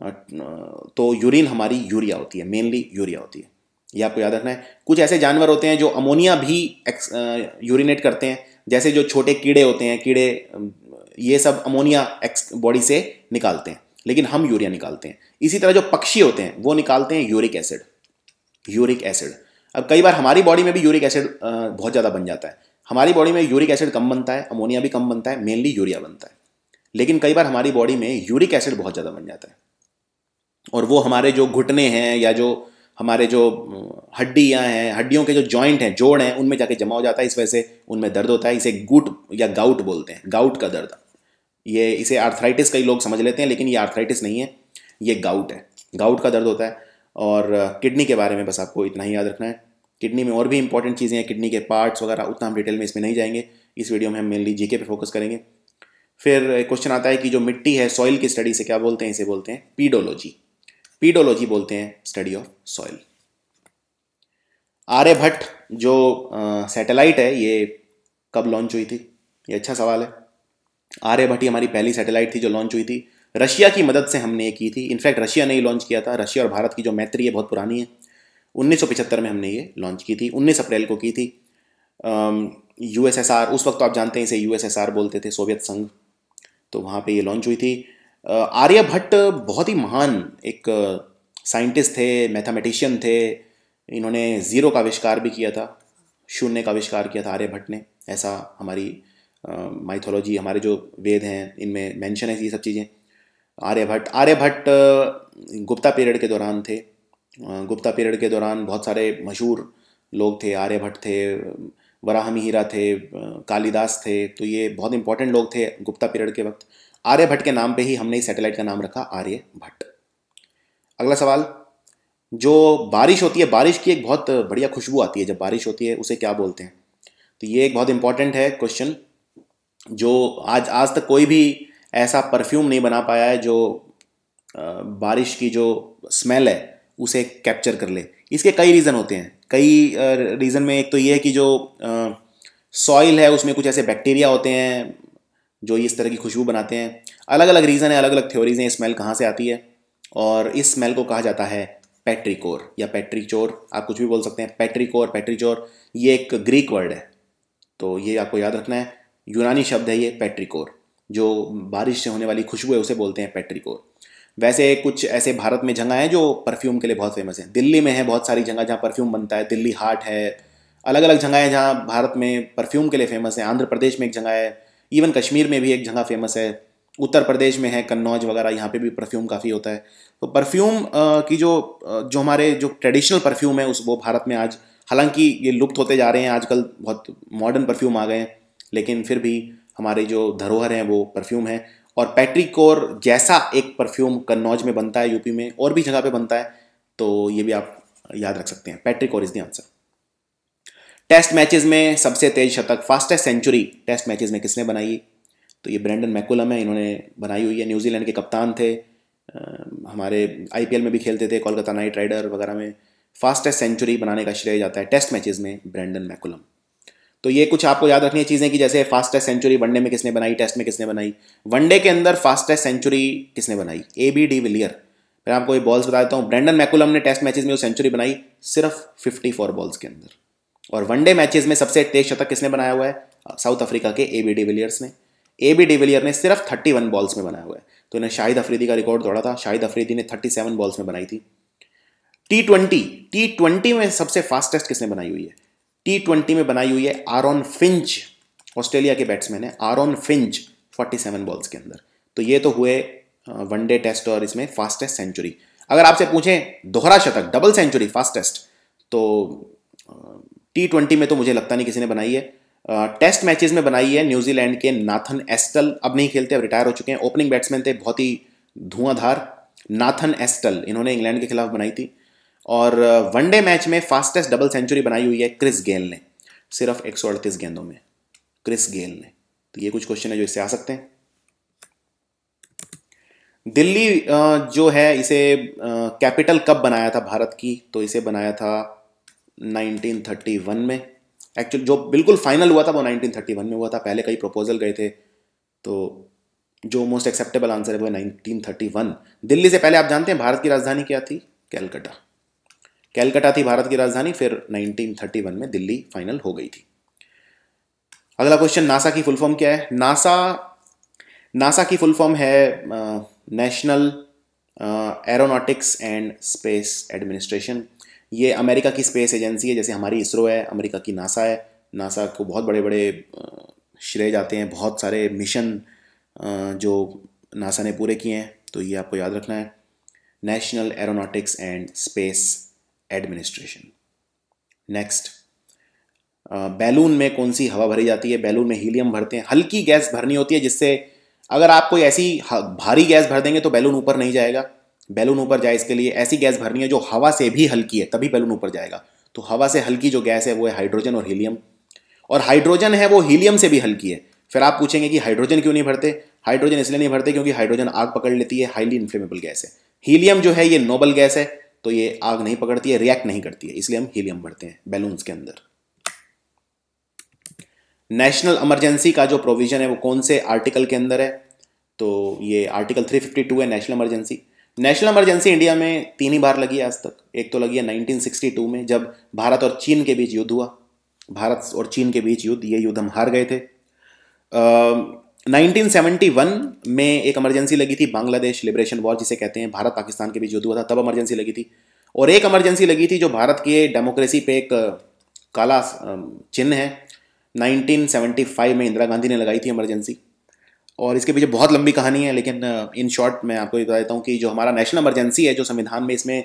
तो यूरिन हमारी यूरिया होती है मेनली यूरिया होती है ये आपको याद रखना है कुछ ऐसे जानवर होते हैं जो अमोनिया भी एक्स, यूरिनेट करते हैं जैसे जो छोटे कीड़े होते हैं कीड़े ये सब अमोनिया एक्स बॉडी से निकालते हैं लेकिन हम यूरिया निकालते हैं इसी तरह जो पक्षी होते हैं वो निकालते हैं यूरिक एसिड यूरिक एसिड अब कई बार हमारी बॉडी में भी यूरिक एसिड बहुत ज़्यादा बन जाता है हमारी बॉडी में यूरिक एसिड कम बनता है अमोनिया भी कम बनता है मेनली यूरिया बनता है लेकिन कई बार हमारी बॉडी में यूरिक एसिड बहुत ज़्यादा बन जाता है और वो हमारे जो घुटने हैं या जो हमारे जो हड्डियाँ हैं हड्डियों के जो जॉइंट हैं जोड़ हैं उनमें जाके जमा हो जाता है इस वजह से उनमें दर्द होता है इसे गुट या गाउट बोलते हैं गाउट का दर्द ये इसे आर्थराइटिस कई लोग समझ लेते हैं लेकिन ये आर्थराइटिस नहीं है ये गाउट है गाउट का दर्द होता है और किडनी के बारे में बस आपको इतना ही याद रखना है किडनी में और भी इंपॉर्टेंट चीज़ें हैं किडनी के पार्ट्स वगैरह उतना हम डिटेल में इसमें नहीं जाएंगे इस वीडियो में हम मेनली जीके पे फोकस करेंगे फिर क्वेश्चन आता है कि जो मिट्टी है सॉइल की स्टडी से क्या बोलते हैं इसे बोलते हैं पीडोलॉजी पीडोलॉजी बोलते हैं स्टडी ऑफ सॉइल आर्यभट्ट जो सैटेलाइट है ये कब लॉन्च हुई थी ये अच्छा सवाल है आर्यभट्ट ही हमारी पहली सैटेलाइट थी जो लॉन्च हुई थी रशिया की मदद से हमने ये की थी इनफैक्ट रशिया ने ही लॉन्च किया था रशिया और भारत की जो मैत्री है बहुत पुरानी है उन्नीस में हमने ये लॉन्च की थी उन्नीस अप्रैल को की थी यूएसएसआर उस वक्त तो आप जानते हैं इसे यूएसएसआर बोलते थे सोवियत संघ तो वहाँ पे ये लॉन्च हुई थी आर्यभट्ट बहुत ही महान एक साइंटिस्ट थे मैथमेटिशियन थे इन्होंने ज़ीरो का आविष्कार भी किया था शून्य का आविष्कार किया था आर्यभट्ट ने ऐसा हमारी माइथोलॉजी हमारे जो वेद हैं इनमें मेंशन है ये सब चीज़ें आर्यभट्ट आर्यभट्ट गुप्ता पीरियड के दौरान थे गुप्ता पीरियड के दौरान बहुत सारे मशहूर लोग थे आर्यभट्ट थे वराहमिहिरा थे कालिदास थे तो ये बहुत इंपॉर्टेंट लोग थे गुप्ता पीरियड के वक्त आर्यभट्ट के नाम पे ही हमने इस सैटेलाइट का नाम रखा आर्यभट्ट अगला सवाल जो बारिश होती है बारिश की एक बहुत बढ़िया खुशबू आती है जब बारिश होती है उसे क्या बोलते हैं तो ये एक बहुत इंपॉर्टेंट है क्वेश्चन जो आज आज तक कोई भी ऐसा परफ्यूम नहीं बना पाया है जो बारिश की जो स्मेल है उसे कैप्चर कर ले इसके कई रीज़न होते हैं कई रीज़न में एक तो ये है कि जो सॉइल है उसमें कुछ ऐसे बैक्टीरिया होते हैं जो इस तरह की खुशबू बनाते हैं अलग अलग रीज़न है अलग अलग थ्योरीज़ हैं स्मेल कहाँ से आती है और इस स्मेल को कहा जाता है पेट्रिकोर या पैट्रिकोर आप कुछ भी बोल सकते हैं पेट्रिकोर पेट्रिचोर ये एक ग्रीक वर्ड है तो ये आपको याद रखना है यूनानी शब्द है ये पेट्रिकोर जो बारिश से होने वाली खुशबू है उसे बोलते हैं पैट्रिकोर वैसे कुछ ऐसे भारत में जगह हैं जो परफ्यूम के लिए बहुत फेमस हैं दिल्ली में है बहुत सारी जगह जहाँ परफ्यूम बनता है दिल्ली हाट है अलग अलग जगह हैं जहाँ भारत में परफ्यूम के लिए फेमस है आंध्र प्रदेश में एक जगह है इवन कश्मीर में भी एक जगह फेमस है उत्तर प्रदेश में है कन्नौज वगैरह यहाँ पे भी परफ्यूम काफ़ी होता है तो परफ्यूम की जो जो हमारे जो ट्रेडिशनल परफ्यूम है उस वो भारत में आज हालांकि ये लुप्त होते जा रहे हैं आजकल बहुत मॉडर्न परफ्यूम आ गए हैं लेकिन फिर भी हमारे जो धरोहर हैं वो परफ्यूम है और पैट्रिकोर जैसा एक परफ्यूम कन्नौज में बनता है यूपी में और भी जगह पे बनता है तो ये भी आप याद रख सकते हैं petrichor is the answer test matches में सबसे तेज शतक फास्टेस्ट सेंचुरी टेस्ट मैचेस में किसने बनाई तो ये ब्रेंडन मैकुलम है इन्होंने बनाई हुई है न्यूजीलैंड के कप्तान थे हमारे आईपीएल में भी खेलते थे कोलकाता नाइट राइडर वगैरह में फास्टेस्ट सेंचुरी बनाने का श्रेय जाता है टेस्ट मैचेस में ब्रेंडन मैकुलम तो ये कुछ आपको याद रखनी है चीज़ें कि जैसे फास्टेस्ट सेंचुरी वनडे में किसने बनाई टेस्ट में किसने बनाई वनडे के अंदर फास्टेस्ट सेंचुरी किसने बनाई ए बी डी विलियर मैं आपको ये बॉल्स बता देता हूँ ब्रेंडन मैकुलम ने टेस्ट मैचेस में वो सेंचुरी बनाई सिर्फ 54 बॉल्स के अंदर और वनडे मैचेस में सबसे तेज शतक किसने बनाया हुआ है साउथ अफ्रीका के ए बी डिविलियर्स ने ए बी डिविलियर ने सिर्फ थर्टी वन बॉल्स में बनाया हुआ है तो इन्हें शाहिद अफरीदी का रिकॉर्ड दौड़ा था शाहिद अफरीदी ने थर्टी सेवन बॉल्स में बनाई थी टी ट्वेंटी टी ट्वेंटी में सबसे फास्टेस्ट किसने बनाई हुई है टी ट्वेंटी में बनाई हुई है आरॉन फिंच ऑस्ट्रेलिया के बैट्समैन है Aaron Finch forty seven balls के अंदर तो ये तो हुए वनडे टेस्ट और इसमें फास्टेस्ट सेंचुरी अगर आपसे पूछें दोहरा शतक डबल सेंचुरी फास्टेस्ट तो टी ट्वेंटी में तो मुझे लगता नहीं किसी ने बनाई है टेस्ट मैचेस में बनाई है न्यूजीलैंड के नाथन एस्टल अब नहीं खेलते अब रिटायर हो चुके हैं ओपनिंग बैट्समैन थे बहुत ही धुआंधार नाथन एस्टल इन्होंने इंग्लैंड के खिलाफ बनाई थी और वनडे मैच में फास्टेस्ट डबल सेंचुरी बनाई हुई है क्रिस गेल ने सिर्फ एक गेंदों में क्रिस गेल ने तो ये कुछ क्वेश्चन है जो इससे आ सकते हैं दिल्ली जो है इसे कैपिटल कब बनाया था भारत की तो इसे बनाया था 1931 में एक्चुअली जो बिल्कुल फाइनल हुआ था वो 1931 में हुआ था पहले कई प्रपोजल गए थे तो जो मोस्ट एक्सेप्टेबल आंसर है वो 1931 दिल्ली से पहले आप जानते हैं भारत की राजधानी क्या थी कैलकटा कैलकाटा थी भारत की राजधानी फिर 1931 में दिल्ली फाइनल हो गई थी अगला क्वेश्चन नासा की फुल फॉर्म क्या है नासा नासा की फुल फॉर्म है national aeronautics and space administration ये अमेरिका की स्पेस एजेंसी है जैसे हमारी इसरो है अमेरिका की नासा है नासा को बहुत बड़े बड़े श्रेय जाते हैं बहुत सारे मिशन जो नासा ने पूरे किए हैं तो ये आपको याद रखना है national aeronautics and space administration next balloon में कौन सी हवा भरी जाती है बैलून में हीलियम भरते हैं हल्की गैस भरनी होती है जिससे अगर आप कोई ऐसी भारी गैस भर देंगे तो बैलून ऊपर नहीं जाएगा बैलून ऊपर जाए इसके लिए ऐसी गैस भरनी है जो हवा से भी हल्की है तभी बैलून ऊपर जाएगा तो हवा से हल्की जो गैस है वो है हाइड्रोजन और हीलियम और हाइड्रोजन है वो हीलियम से भी हल्की है फिर आप पूछेंगे कि हाइड्रोजन क्यों नहीं भरते हाइड्रोजन इसलिए नहीं भरते क्योंकि हाइड्रोजन आग पकड़ लेती है हाईली इन्फ्लेमेबल गैस है हीलियम जो है ये नोबल गैस है तो ये आग नहीं पकड़ती है रिएक्ट नहीं करती है इसलिए हम हीलियम भरते हैं बैलून्स के अंदर नेशनल इमरजेंसी का जो प्रोविजन है वो कौन से आर्टिकल के अंदर है तो ये आर्टिकल 352 है national emergency national emergency India में तीन ही बार लगी है आज तक एक तो लगी है 1962 में जब भारत और चीन के बीच युद्ध हुआ भारत और चीन के बीच युद्ध ये युद्ध हम हार गए थे नाइनटीन सेवेंटी वन में एक इमरजेंसी लगी थी बांग्लादेश लिबरेशन वॉर जिसे कहते हैं भारत पाकिस्तान के बीच युद्ध हुआ था तब इमरजेंसी लगी थी और एक इमरजेंसी लगी थी जो भारत के डेमोक्रेसी पे एक काला चिन्ह है 1975 में इंदिरा गांधी ने लगाई थी इमरजेंसी और इसके पीछे बहुत लंबी कहानी है लेकिन इन शॉर्ट मैं आपको ये बता देता हूँ कि जो हमारा नेशनल इमरजेंसी है जो संविधान में इसमें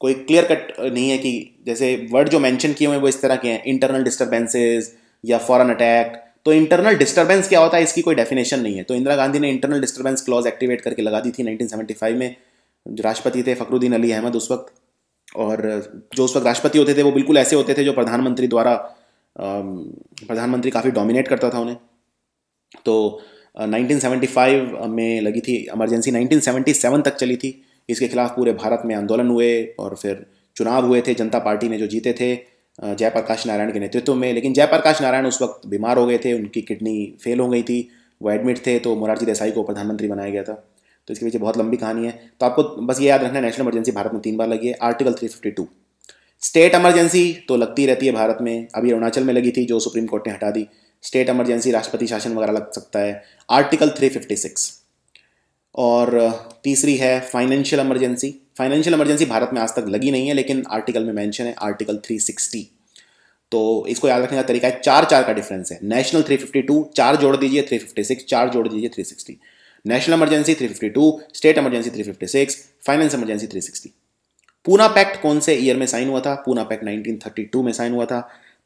कोई क्लियर कट नहीं है कि जैसे वर्ड जो मेंशन किए हुए हैं वो इस तरह के हैं इंटरनल डिस्टर्बेंसेज या फॉरन अटैक तो इंटरनल डिस्टर्बेंस क्या होता है इसकी कोई डेफिनेशन नहीं है तो इंदिरा गांधी ने इंटरनल डिस्टर्बेंस क्लॉज एक्टिवेट करके लगा दी थी 1975 में जो राष्ट्रपति थे फखरुद्दीन अली अहमद उस वक्त और जो उस वक्त राष्ट्रपति होते थे वो बिल्कुल ऐसे होते थे जो प्रधानमंत्री द्वारा प्रधानमंत्री काफ़ी डोमिनेट करता था उन्हें तो 1975 में लगी थी इमरजेंसी 1977 तक चली थी इसके खिलाफ पूरे भारत में आंदोलन हुए और फिर चुनाव हुए थे जनता पार्टी ने जो जीते थे जयप्रकाश नारायण के नेतृत्व में लेकिन जयप्रकाश नारायण उस वक्त बीमार हो गए थे उनकी किडनी फेल हो गई थी वो एडमिट थे तो मोरारजी देसाई को प्रधानमंत्री बनाया गया था तो इसके पीछे बहुत लंबी कहानी है तो आपको बस ये याद रखना नेशनल इमरजेंसी भारत में तीन बार लगी है आर्टिकल 352 स्टेट इमरजेंसी तो लगती रहती है भारत में अभी अरुणाचल में लगी थी जो सुप्रीम कोर्ट ने हटा दी स्टेट एमरजेंसी राष्ट्रपति शासन वगैरह लग सकता है आर्टिकल 356 और तीसरी है financial emergency financial emergency Bharat में आज तक लगी नहीं है लेकिन आर्टिकल में मेंशन है आर्टिकल 360 तो इसको याद रखने का तरीका है चार चार का डिफरेंस है नेशनल 352 चार जोड़ दीजिए 356 चार जोड़ दीजिए 360 national fifty 352 state fifty 356 finance three 360 Poona pact कौन से ईयर में साइन हुआ था पूना पैक्ट 1932 में साइन हुआ था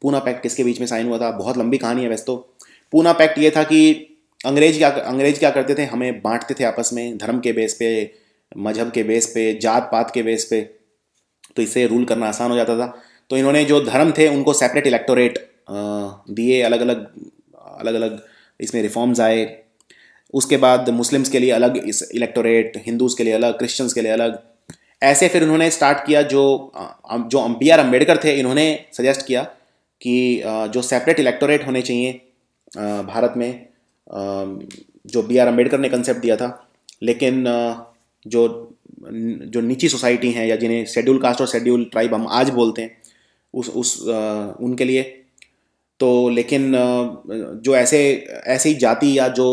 पूना पैक्ट किसके बीच में साइन हुआ था बहुत लंबी कहानी है वैसे तो पूना पैक्ट ये था कि अंग्रेज क्या अंग्रेज क्या करते थे हमें बांटते थे आपस में धर्म के बेस पे मजहब के बेस पे जात पात के बेस पे तो इससे रूल करना आसान हो जाता था तो इन्होंने जो धर्म थे उनको सेपरेट इलेक्टोरेट दिए अलग अलग अलग अलग इसमें रिफॉर्म्स आए उसके बाद मुस्लिम्स के लिए अलग इस इलेक्टोरेट हिंदूज़ के लिए अलग क्रिश्चियंस के लिए अलग ऐसे फिर उन्होंने स्टार्ट किया जो जो बी आर अम्बेडकर थे इन्होंने सजेस्ट किया कि जो सेपरेट इलेक्टोरेट होने चाहिए भारत में जो बी आर अम्बेडकर ने कंसेप्ट दिया था लेकिन जो जो नीची सोसाइटी हैं या जिन्हें शेड्यूल कास्ट और शेड्यूल ट्राइब हम आज बोलते हैं उस उस उनके लिए तो लेकिन जो ऐसे ऐसे ही जाति या जो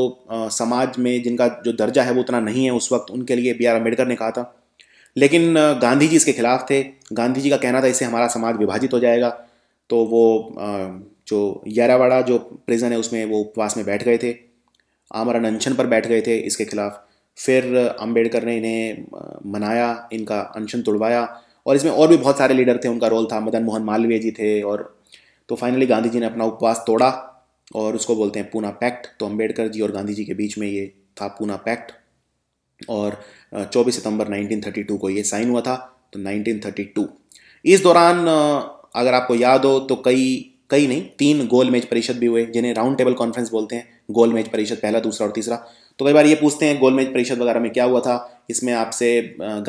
समाज में जिनका जो दर्जा है वो उतना नहीं है उस वक्त उनके लिए बी आर अम्बेडकर ने कहा था लेकिन गांधी जी इसके खिलाफ थे गांधी जी का कहना था इससे हमारा समाज विभाजित हो जाएगा तो वो जो यारावाड़ा जो प्रिजन है उसमें वो उपवास में बैठ गए थे आमरण अनशन पर बैठ गए थे इसके खिलाफ फिर अंबेडकर ने इन्हें मनाया इनका अनशन तोड़वाया और इसमें और भी बहुत सारे लीडर थे उनका रोल था मदन मोहन मालवीय जी थे और तो फाइनली गांधी जी ने अपना उपवास तोड़ा और उसको बोलते हैं पूना पैक्ट तो अंबेडकर जी और गांधी जी के बीच में ये था पूना पैक्ट और 24 सितंबर 1932 को ये साइन हुआ था तो 1932 इस दौरान अगर आपको याद हो तो कई कई नहीं तीन गोल मेज परिषद भी हुए जिन्हें राउंड टेबल कॉन्फ्रेंस बोलते हैं गोल मेज परिषद पहला दूसरा और तीसरा तो कई बार ये पूछते हैं गोल मेज परिषद वगैरह में क्या हुआ था इसमें आपसे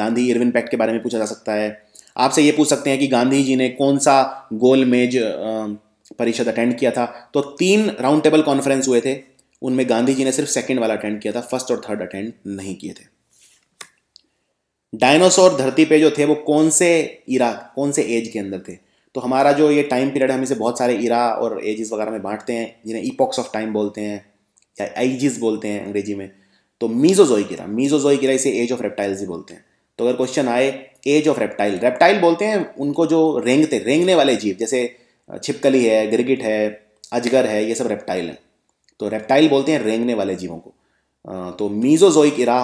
गांधी इरविन पैक्ट के बारे में पूछा जा सकता है आपसे ये पूछ सकते हैं कि गांधी जी ने कौन सा गोल मेज परिषद अटेंड किया था तो तीन राउंड टेबल कॉन्फ्रेंस हुए थे उनमें गांधी जी ने सिर्फ सेकेंड वाला अटेंड किया था फर्स्ट और थर्ड अटेंड नहीं किए थे डायनासोर धरती पे जो थे वो कौन से इरा कौन से एज के अंदर थे तो हमारा जो ये टाइम पीरियड है हम इसे बहुत सारे इरा और एजिस वगैरह में बांटते हैं जिन्हें ईपॉक्स ऑफ टाइम बोलते हैं या एजिस बोलते हैं अंग्रेजी में तो मीज़ोज़ोई इरा मीज़ोजोई इरा इसे एज ऑफ रेप्टाइल्स ही बोलते हैं तो अगर क्वेश्चन आए एज ऑफ रेप्टाइल रेप्टाइल बोलते हैं उनको जो रेंगते रेंगने वाले जीव जैसे छिपकली है गिरगिट है अजगर है ये सब रेप्टाइल हैं तो रेप्टाइल बोलते हैं रेंगने वाले जीवों को तो मीज़ोजोई इरा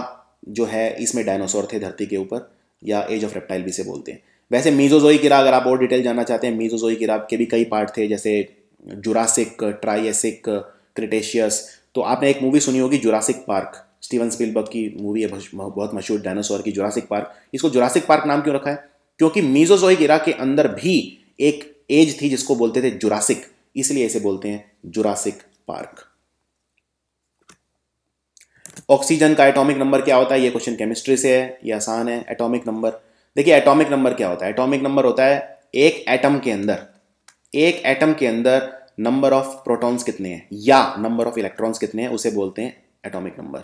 जो है इसमें डायनासोर थे धरती के ऊपर या एज ऑफ रेप्टाइल भी से बोलते हैं वैसे मीजोजोई किरा अगर आप और डिटेल जानना चाहते हैं मीजोजोई किरा के भी कई पार्ट थे जैसे जुरासिक ट्राइसिक क्रिटेशियस तो आपने एक मूवी सुनी होगी जुरासिक पार्क स्टीवन स्पीलबर्ग की मूवी है बहुत मशहूर डायनासोर की जुरासिक पार्क इसको जुरासिक पार्क नाम क्यों रखा है क्योंकि मीजोजोई किरा के अंदर भी एक एज थी जिसको बोलते थे जुरासिक इसलिए इसे बोलते हैं जुरासिक पार्क ऑक्सीजन का एटॉमिक नंबर क्या होता है ये क्वेश्चन केमिस्ट्री से है ये आसान है एटॉमिक नंबर देखिए एटॉमिक नंबर क्या होता है एटॉमिक नंबर होता है एक एटम के अंदर एक एटम के अंदर नंबर ऑफ प्रोटॉन्स कितने हैं या नंबर ऑफ इलेक्ट्रॉन्स कितने हैं उसे बोलते हैं atomic number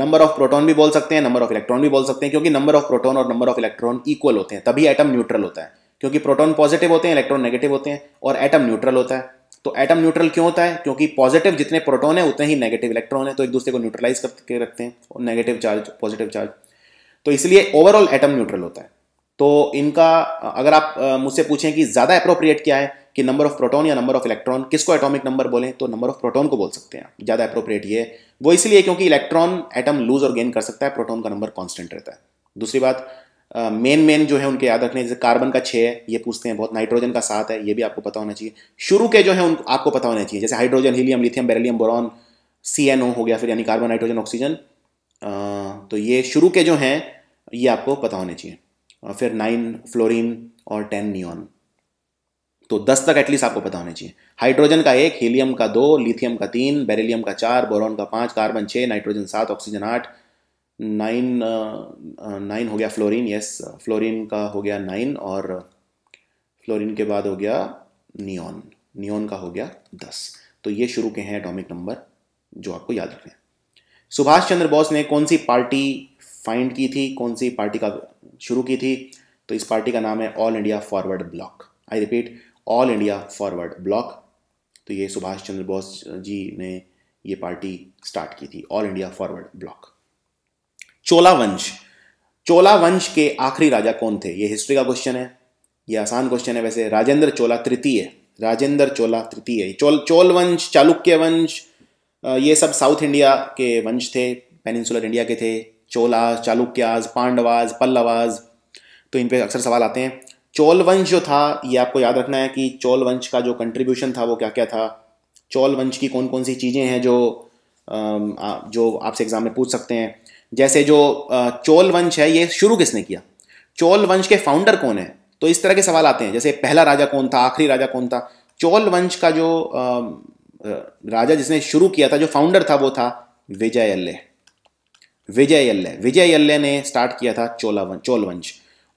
number of proton भी बोल सकते हैं नंबर ऑफ इलेक्ट्रॉन भी बोल सकते हैं क्योंकि नंबर ऑफ प्रोटॉन और नंबर ऑफ इलेक्ट्रॉन इक्वल होते हैं तभी एटम न्यूट्रल होता है क्योंकि प्रोटॉन पॉजिटिव होते हैं इलेक्ट्रॉन नेगेटिव होते हैं और एटम न्यूट्रल होता है तो एटम न्यूट्रल क्यों होता है क्योंकि पॉजिटिव जितने प्रोटोन है उतने ही नेगेटिव इलेक्ट्रॉन है तो एक दूसरे को न्यूट्रलाइज करके रखते हैं और नेगेटिव चार्ज पॉजिटिव चार्ज तो इसलिए ओवरऑल एटम न्यूट्रल होता है तो इनका अगर आप मुझसे पूछें कि ज़्यादा अप्रोप्रिएट क्या है कि नंबर ऑफ प्रोटॉन या नंबर ऑफ इलेक्ट्रॉन किसको एटॉमिक नंबर बोलें तो नंबर ऑफ प्रोटॉन को बोल सकते हैं ज़्यादा अप्रोप्रिएट ये वो इसलिए क्योंकि इलेक्ट्रॉन एटम लूज और गेन कर सकता है प्रोटॉन का नंबर कॉन्स्टेंट रहता है दूसरी बात मेन uh, मेन जो है उनके याद रखने जैसे कार्बन का छः है ये पूछते हैं बहुत नाइट्रोजन का सात है ये भी आपको पता होना चाहिए शुरू के जो है उन आपको पता होना चाहिए जैसे hydrogen helium lithium beryllium boron C N O हो गया फिर यानी कार्बन नाइट्रोजन ऑक्सीजन तो ये शुरू के जो हैं ये आपको पता होने चाहिए फिर नाइन फ्लोरीन और टेन नियॉन तो दस तक एटलीस्ट आपको पता होना चाहिए हाइड्रोजन का एक हीलियम का दो लिथियम का तीन बेरिलियम का चार बोरॉन का पाँच कार्बन छः नाइट्रोजन सात ऑक्सीजन आठ नाइन नाइन uh, uh, हो गया फ्लोरीन यस फ्लोरीन का हो गया नाइन और फ्लोरीन के बाद हो गया नियॉन नियॉन का हो गया दस तो ये शुरू के हैं एटॉमिक नंबर जो आपको याद रखें सुभाष चंद्र बोस ने कौन सी पार्टी फाइंड की थी कौन सी पार्टी का शुरू की थी तो इस पार्टी का नाम है all India forward bloc I repeat all India forward bloc तो ये सुभाष चंद्र बोस जी ने ये पार्टी स्टार्ट की थी all India forward bloc Chola वंश चोला वंश के आखिरी राजा कौन थे ये हिस्ट्री का क्वेश्चन है ये आसान क्वेश्चन है वैसे राजेंद्र चोला तृतीय राजेंद्र चोला तृतीय चोल चोल वंश चालुक्य वंश ये सब साउथ इंडिया के वंश थे पेनिनसुलर इंडिया के थे चोलाज चालुक्याज पांडवाज पल्लवाज़ तो इन पर अक्सर सवाल आते हैं चोल वंश जो था ये आपको याद रखना है कि चोल वंश का जो कंट्रीब्यूशन था वो क्या क्या था चोल वंश की कौन कौन सी चीज़ें हैं जो जो आपसे एग्ज़ाम में पूछ सकते हैं जैसे जो चोल वंश है ये शुरू किसने किया चोल वंश के फाउंडर कौन है तो इस तरह के सवाल आते हैं जैसे पहला राजा कौन था आखिरी राजा कौन था चोल वंश का जो राजा जिसने शुरू किया था जो फाउंडर था वो था विजय अल्ले विजय यल्ले विजय यल्ले ने स्टार्ट किया था चोलावं चोलवंश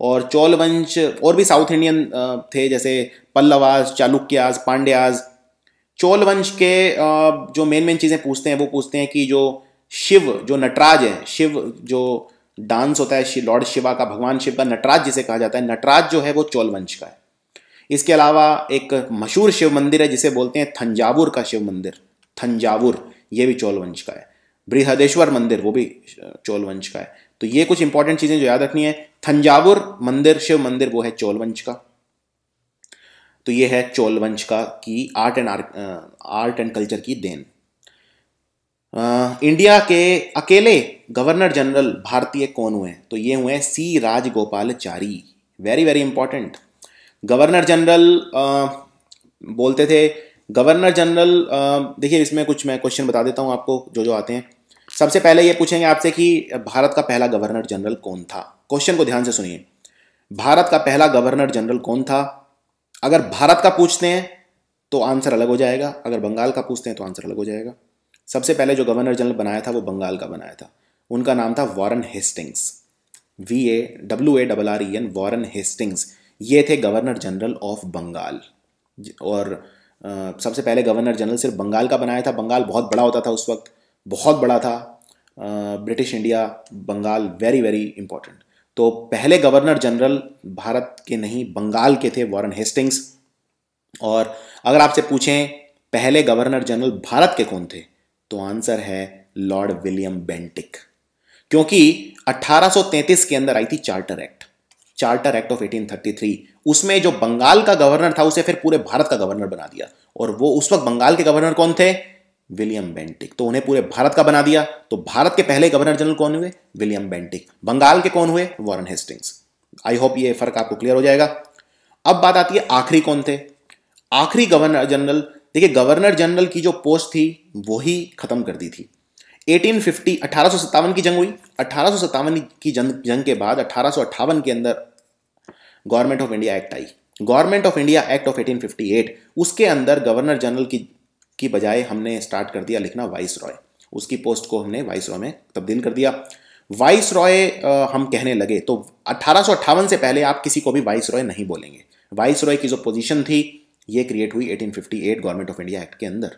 और चोलवंश और भी साउथ इंडियन थे जैसे पल्लवाज चालुक्याज पांड्याज चोलवंश के जो मेन मेन चीज़ें पूछते हैं वो पूछते हैं कि जो शिव जो नटराज है शिव जो डांस होता है लॉर्ड शिवा का भगवान शिव का नटराज जिसे कहा जाता है नटराज जो है वो चोलवंश का है इसके अलावा एक मशहूर शिव मंदिर है जिसे बोलते हैं थंजावुर का शिव मंदिर थंजावुर ये भी चोलवंश का है बृहदेश्वर मंदिर वो भी चोलवंश का है तो ये कुछ इंपॉर्टेंट चीजें जो याद रखनी है थंजावुर मंदिर शिव मंदिर वो है चोलवंश का तो ये है चोलवंश का की art and art and culture की देन इंडिया के अकेले गवर्नर जनरल भारतीय कौन हुए हैं तो ये हुए हैं C Rajagopalachari very very important governor general बोलते थे गवर्नर जनरल देखिए इसमें कुछ मैं क्वेश्चन बता देता हूँ आपको जो जो आते हैं सबसे पहले ये पूछेंगे आपसे कि भारत का पहला गवर्नर जनरल कौन था क्वेश्चन को ध्यान से सुनिए भारत का पहला गवर्नर जनरल कौन था अगर भारत का पूछते हैं तो आंसर अलग हो जाएगा अगर बंगाल का पूछते हैं तो आंसर अलग हो जाएगा सबसे पहले जो गवर्नर जनरल बनाया था वो बंगाल का बनाया था उनका नाम था Warren Hastings V A W A double R E N Warren Hastings ये थे गवर्नर जनरल ऑफ बंगाल और आ, सबसे पहले गवर्नर जनरल सिर्फ बंगाल का बनाया था बंगाल बहुत बड़ा होता था उस वक्त बहुत बड़ा था British India Bengal very very important तो पहले गवर्नर जनरल भारत के नहीं बंगाल के थे वॉरन हेस्टिंग्स और अगर आपसे पूछें पहले गवर्नर जनरल भारत के कौन थे तो आंसर है लॉर्ड विलियम बेंटिक क्योंकि 1833 के अंदर आई थी charter act charter act of 1833 उसमें जो बंगाल का गवर्नर था उसे फिर पूरे भारत का गवर्नर बना दिया और वो उस वक्त बंगाल के गवर्नर कौन थे विलियम बेंटिक तो उन्हें पूरे भारत का बना दिया तो भारत के पहले गवर्नर जनरल कौन हुए विलियम बेंटिक बंगाल के कौन हुए वॉरन हेस्टिंग्स आई होप ये फर्क आपको क्लियर हो जाएगा अब बात आती है आखिरी कौन थे आखिरी गवर्नर जनरल देखिए गवर्नर जनरल की जो पोस्ट थी वो ही खत्म कर दी थी 1850 अठारह की जंग हुई अठारह की जंग जंग के बाद अठारह के अंदर गवर्नमेंट ऑफ इंडिया एक्ट आई government of India act of 1858 उसके अंदर गवर्नर जनरल की की बजाय हमने स्टार्ट कर दिया लिखना वाइस रॉय उसकी पोस्ट को हमने वाइस रॉय में तब्दील कर दिया वाइस रॉय हम कहने लगे तो अठारह से पहले आप किसी को भी वाइस रॉय नहीं बोलेंगे वाइस रॉय की जो पोजिशन थी ये क्रिएट हुई 1858 गवर्नमेंट ऑफ इंडिया एक्ट के अंदर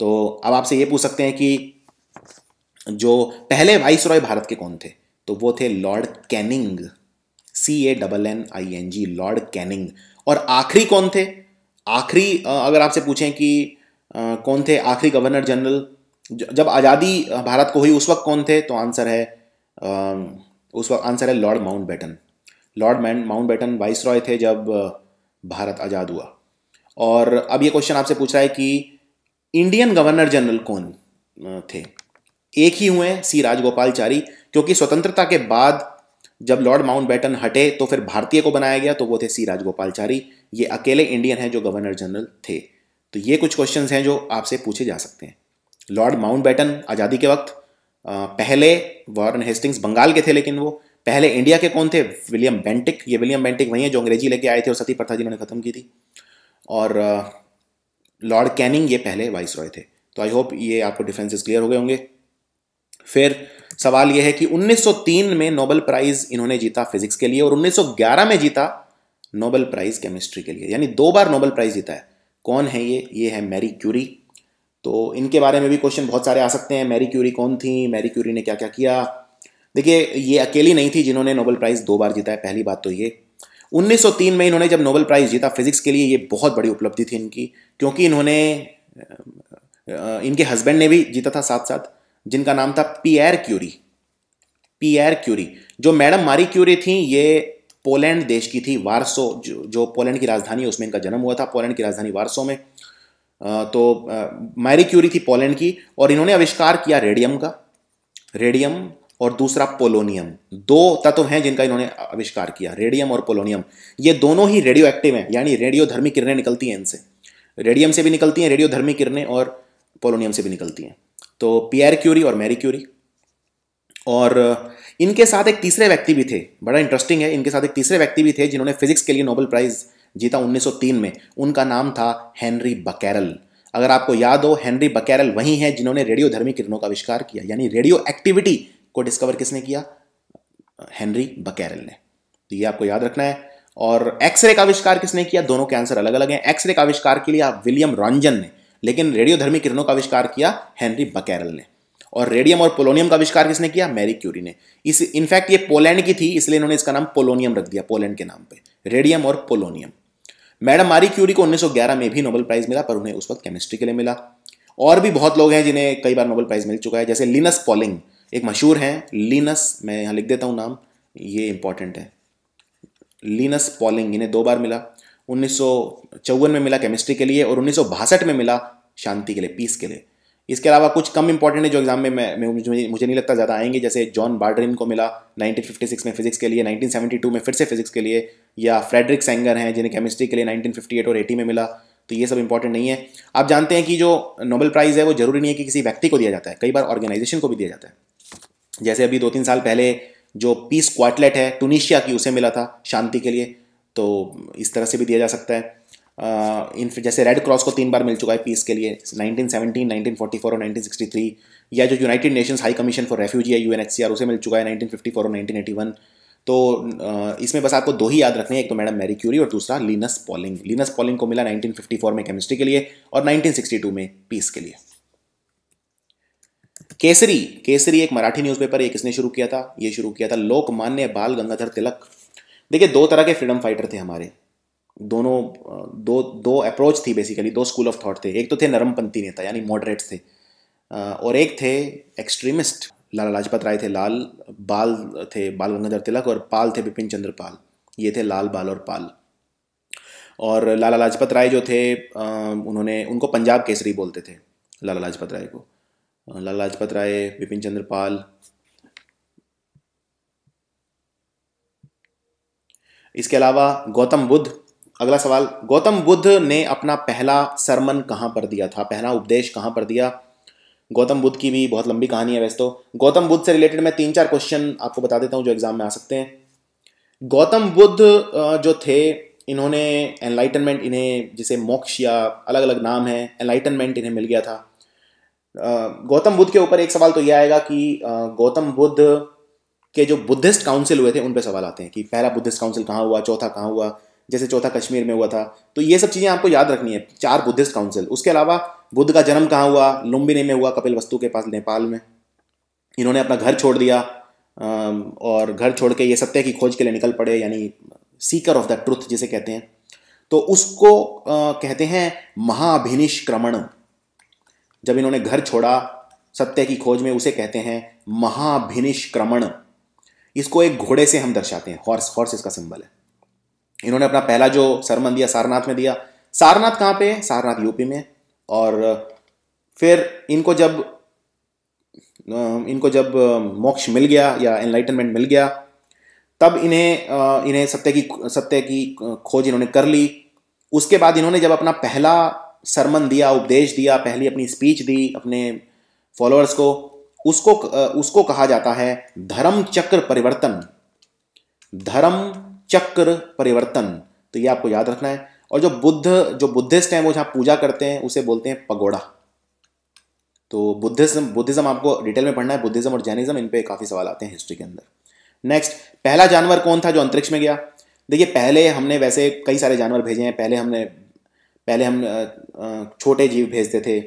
तो अब आपसे ये पूछ सकते हैं कि जो पहले वाइस रॉय भारत के कौन थे तो वो थे lord Canning C A double N I N G lord Canning और आखिरी कौन थे आखिरी अगर आपसे पूछें कि कौन थे आखिरी गवर्नर जनरल जब आज़ादी भारत को हुई उस वक्त कौन थे तो आंसर है उस वक्त आंसर है lord Mountbatten lord Mountbatten viceroy थे जब भारत आज़ाद हुआ और अब ये क्वेश्चन आपसे पूछ रहा है कि इंडियन गवर्नर जनरल कौन थे एक ही हुए सी राजगोपालचारी क्योंकि स्वतंत्रता के बाद जब लॉर्ड माउंट बैटन हटे तो फिर भारतीय को बनाया गया तो वो थे सी राजगोपालचारी ये अकेले इंडियन हैं जो गवर्नर जनरल थे तो ये कुछ क्वेश्चन हैं जो आपसे पूछे जा सकते हैं लॉर्ड बैटन आज़ादी के वक्त पहले वॉरन हेस्टिंग्स बंगाल के थे लेकिन वो पहले इंडिया के कौन थे विलियम बेंटिक ये विलियम बेंटिक वही हैं जो अंग्रेजी लेके आए थे और सती प्रथा जिन्होंने ख़त्म की थी और लॉर्ड कैनिंग ये पहले वाइस रॉय थे तो आई होप ये आपको डिफरेंसेस क्लियर हो गए होंगे फिर सवाल यह है कि 1903 में नोबल प्राइज़ इन्होंने जीता फिजिक्स के लिए और 1911 में जीता नोबल प्राइज़ केमिस्ट्री के लिए यानी दो बार नोबल प्राइज़ जीता है कौन है ये ये है मैरी क्यूरी तो इनके बारे में भी क्वेश्चन बहुत सारे आ सकते हैं मैरी क्यूरी कौन थी मैरी क्यूरी ने क्या क्या किया देखिए ये अकेली नहीं थी जिन्होंने नोबल प्राइज़ दो बार जीता है पहली बात तो ये 1903 में इन्होंने जब नोबल प्राइज़ जीता फिजिक्स के लिए ये बहुत बड़ी उपलब्धि थी इनकी क्योंकि इन्होंने इनके हस्बैंड ने भी जीता था साथ साथ जिनका नाम था पियर क्यूरी पियर क्यूरी जो मैडम मारी क्यूरी थी ये पोलैंड देश की थी वारसो जो जो पोलैंड की राजधानी है उसमें इनका जन्म हुआ था पोलैंड की राजधानी वारसो में तो मैरी क्यूरी थी पोलैंड की और इन्होंने आविष्कार किया रेडियम का रेडियम और दूसरा पोलोनियम दो तत्व हैं जिनका इन्होंने आविष्कार किया रेडियम और पोलोनियम ये दोनों ही रेडियो एक्टिव हैं यानी रेडियोधर्मी किरणें निकलती हैं इनसे रेडियम से भी निकलती हैं रेडियोधर्मी किरणें और पोलोनियम से भी निकलती हैं तो पियर क्यूरी और मैरी क्यूरी और इनके साथ एक तीसरे व्यक्ति भी थे बड़ा इंटरेस्टिंग है इनके साथ एक तीसरे व्यक्ति भी थे जिन्होंने फिजिक्स के लिए नोबेल प्राइज़ जीता 1903 में उनका नाम था हेनरी बकैरल अगर आपको याद हो हेनरी बकैरल वही हैं जिन्होंने रेडियो धर्मी किरणों का आविष्कार किया यानी रेडियो एक्टिविटी को डिस्कवर किसने किया हेनरी बकैरल ने तो ये आपको याद रखना है और एक्सरे का आविष्कार किसने किया दोनों के आंसर अलग अलग हैं एक्सरे का आविष्कार के लिए विलियम रॉन्जन ने लेकिन रेडियोधर्मी किरणों का आविष्कार किया हेनरी बकैरल ने और रेडियम और पोलोनियम का आविष्कार किसने किया मैरी क्यूरी ने इस इनफैक्ट ये पोलैंड की थी इसलिए इन्होंने इसका नाम पोलोनियम रख दिया पोलैंड के नाम पे रेडियम और पोलोनियम मैडम मारी क्यूरी को 1911 में भी नोबेल प्राइज मिला पर उन्हें उस वक्त केमिस्ट्री के लिए मिला और भी बहुत लोग हैं जिन्हें कई बार नोबेल प्राइज मिल चुका है जैसे लिनस पॉलिंग एक मशहूर हैं लिनस मैं यहाँ लिख देता हूँ नाम ये इंपॉर्टेंट है लिनस पॉलिंग इन्हें दो बार मिला उन्नीस में मिला केमिस्ट्री के लिए और उन्नीस में मिला शांति के लिए पीस के लिए इसके अलावा कुछ कम इंपॉर्टेंट है जो एग्जाम में मैं, मुझे, मुझे नहीं लगता ज़्यादा आएंगे जैसे जॉन बार्डरिन को मिला 1956 में फिजिक्स के लिए 1972 में फिर से फिजिक्स के लिए या फ्रेडरिक सेंगर हैं जिन्हें केमिस्ट्री के लिए 1958 और 80 में मिला तो ये सब इंपॉर्टेंट नहीं है आप जानते हैं कि जो नोबल प्राइज़ है वो जरूरी नहीं है कि किसी व्यक्ति को दिया जाता है कई बार ऑर्गेनाइजेशन को भी दिया जाता है जैसे अभी दो तीन साल पहले जो पीस क्वाटलेट है टूनिशिया की उसे मिला था शांति के लिए तो इस तरह से भी दिया जा सकता है इन जैसे रेड क्रॉस को तीन बार मिल चुका है पीस के लिए 1917, 1944 और 1963 या जो United Nations High Commission for refugee है यूएनएचसीआर उसे मिल चुका है 1954 और 1981 तो इसमें बस आपको दो ही याद रखने हैं एक तो मैडम मैरी क्यूरी और दूसरा लीनस पॉलिंग लीनस पॉलिंग को मिला 1954 में केमिस्ट्री के लिए और 1962 में पीस के लिए केसरी केसरी एक मराठी न्यूज़पेपर एक किसने शुरू किया था ये शुरू किया था लोकमान्य बाल गंगाधर तिलक देखिए दो तरह के फ्रीडम फाइटर थे हमारे दोनों दो दो अप्रोच थी बेसिकली दो स्कूल ऑफ थॉट थे एक तो थे नरमपंथी नेता यानी मॉडरेट्स थे और एक थे एक्सट्रीमिस्ट लाला लाजपत राय थे लाल बाल थे बाल गंगाधर तिलक और पाल थे बिपिन चंद्र पाल ये थे लाल बाल और पाल और लाला लाजपत राय जो थे उन्होंने उनको पंजाब केसरी बोलते थे लाला लाजपत राय को लाला लाजपत राय बिपिन चंद्र पाल इसके अलावा गौतम बुद्ध अगला सवाल गौतम बुद्ध ने अपना पहला सरमन कहाँ पर दिया था पहला उपदेश कहाँ पर दिया गौतम बुद्ध की भी बहुत लंबी कहानी है वैसे तो गौतम बुद्ध से रिलेटेड मैं तीन चार क्वेश्चन आपको बता देता हूँ जो एग्जाम में आ सकते हैं गौतम बुद्ध जो थे इन्होंने एनलाइटनमेंट इन्हें जिसे मोक्ष या अलग अलग नाम है एनलाइटनमेंट इन्हें मिल गया था गौतम बुद्ध के ऊपर एक सवाल तो यह आएगा कि गौतम बुद्ध के जो बुद्धिस्ट काउंसिल हुए थे उन पर सवाल आते हैं कि पहला बुद्धिस्ट काउंसिल कहाँ हुआ चौथा कहाँ हुआ जैसे चौथा कश्मीर में हुआ था तो ये सब चीज़ें आपको याद रखनी है चार बुद्धिस्ट काउंसिल उसके अलावा बुद्ध का जन्म कहाँ हुआ लुम्बिनी में हुआ कपिल वस्तु के पास नेपाल में इन्होंने अपना घर छोड़ दिया और घर छोड़ के ये सत्य की खोज के लिए निकल पड़े यानी सीकर ऑफ द ट्रुथ जिसे कहते हैं तो उसको कहते हैं महाभिनिष्क्रमण जब इन्होंने घर छोड़ा सत्य की खोज में उसे कहते हैं महाभिनिष्क्रमण इसको एक घोड़े से हम दर्शाते हैं हॉर्स हॉर्स इसका सिंबल है इन्होंने अपना पहला जो सरमन दिया सारनाथ में दिया सारनाथ कहाँ पे सारनाथ यूपी में और फिर इनको जब इनको जब मोक्ष मिल गया या एनलाइटनमेंट मिल गया तब इन्हें इन्हें सत्य की सत्य की खोज इन्होंने कर ली उसके बाद इन्होंने जब अपना पहला सरमन दिया उपदेश दिया पहली अपनी स्पीच दी अपने फॉलोअर्स को उसको उसको कहा जाता है धर्म चक्र परिवर्तन धर्म चक्र परिवर्तन तो ये आपको याद रखना है और जो बुद्ध जो बुद्धिस्ट हैं वो जहाँ पूजा करते हैं उसे बोलते हैं पगोड़ा तो बुद्धिज्म बुद्धिज्म आपको डिटेल में पढ़ना है बुद्धिज्म और जैनिज्म इन पर काफ़ी सवाल आते हैं हिस्ट्री के अंदर नेक्स्ट पहला जानवर कौन था जो अंतरिक्ष में गया देखिए पहले हमने वैसे कई सारे जानवर भेजे हैं पहले हमने पहले हम छोटे जीव भेजते थे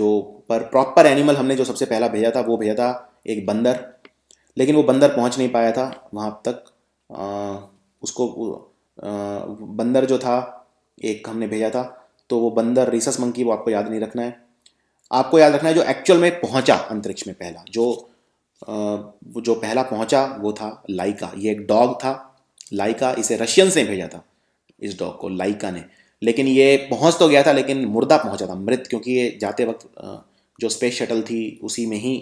जो पर प्रॉपर एनिमल हमने जो सबसे पहला भेजा था वो भेजा था एक बंदर लेकिन वो बंदर पहुंच नहीं पाया था वहाँ तक उसको बंदर जो था एक हमने भेजा था तो वो बंदर रिसस मंकी वो आपको याद नहीं रखना है आपको याद रखना है जो एक्चुअल में पहुंचा अंतरिक्ष में पहला जो जो पहला पहुंचा वो था लाइका ये एक डॉग था लाइका इसे रशियंस ने भेजा था इस डॉग को लाइका ने लेकिन ये पहुंच तो गया था लेकिन मुर्दा पहुंचा था मृत क्योंकि ये जाते वक्त जो स्पेस शटल थी उसी में ही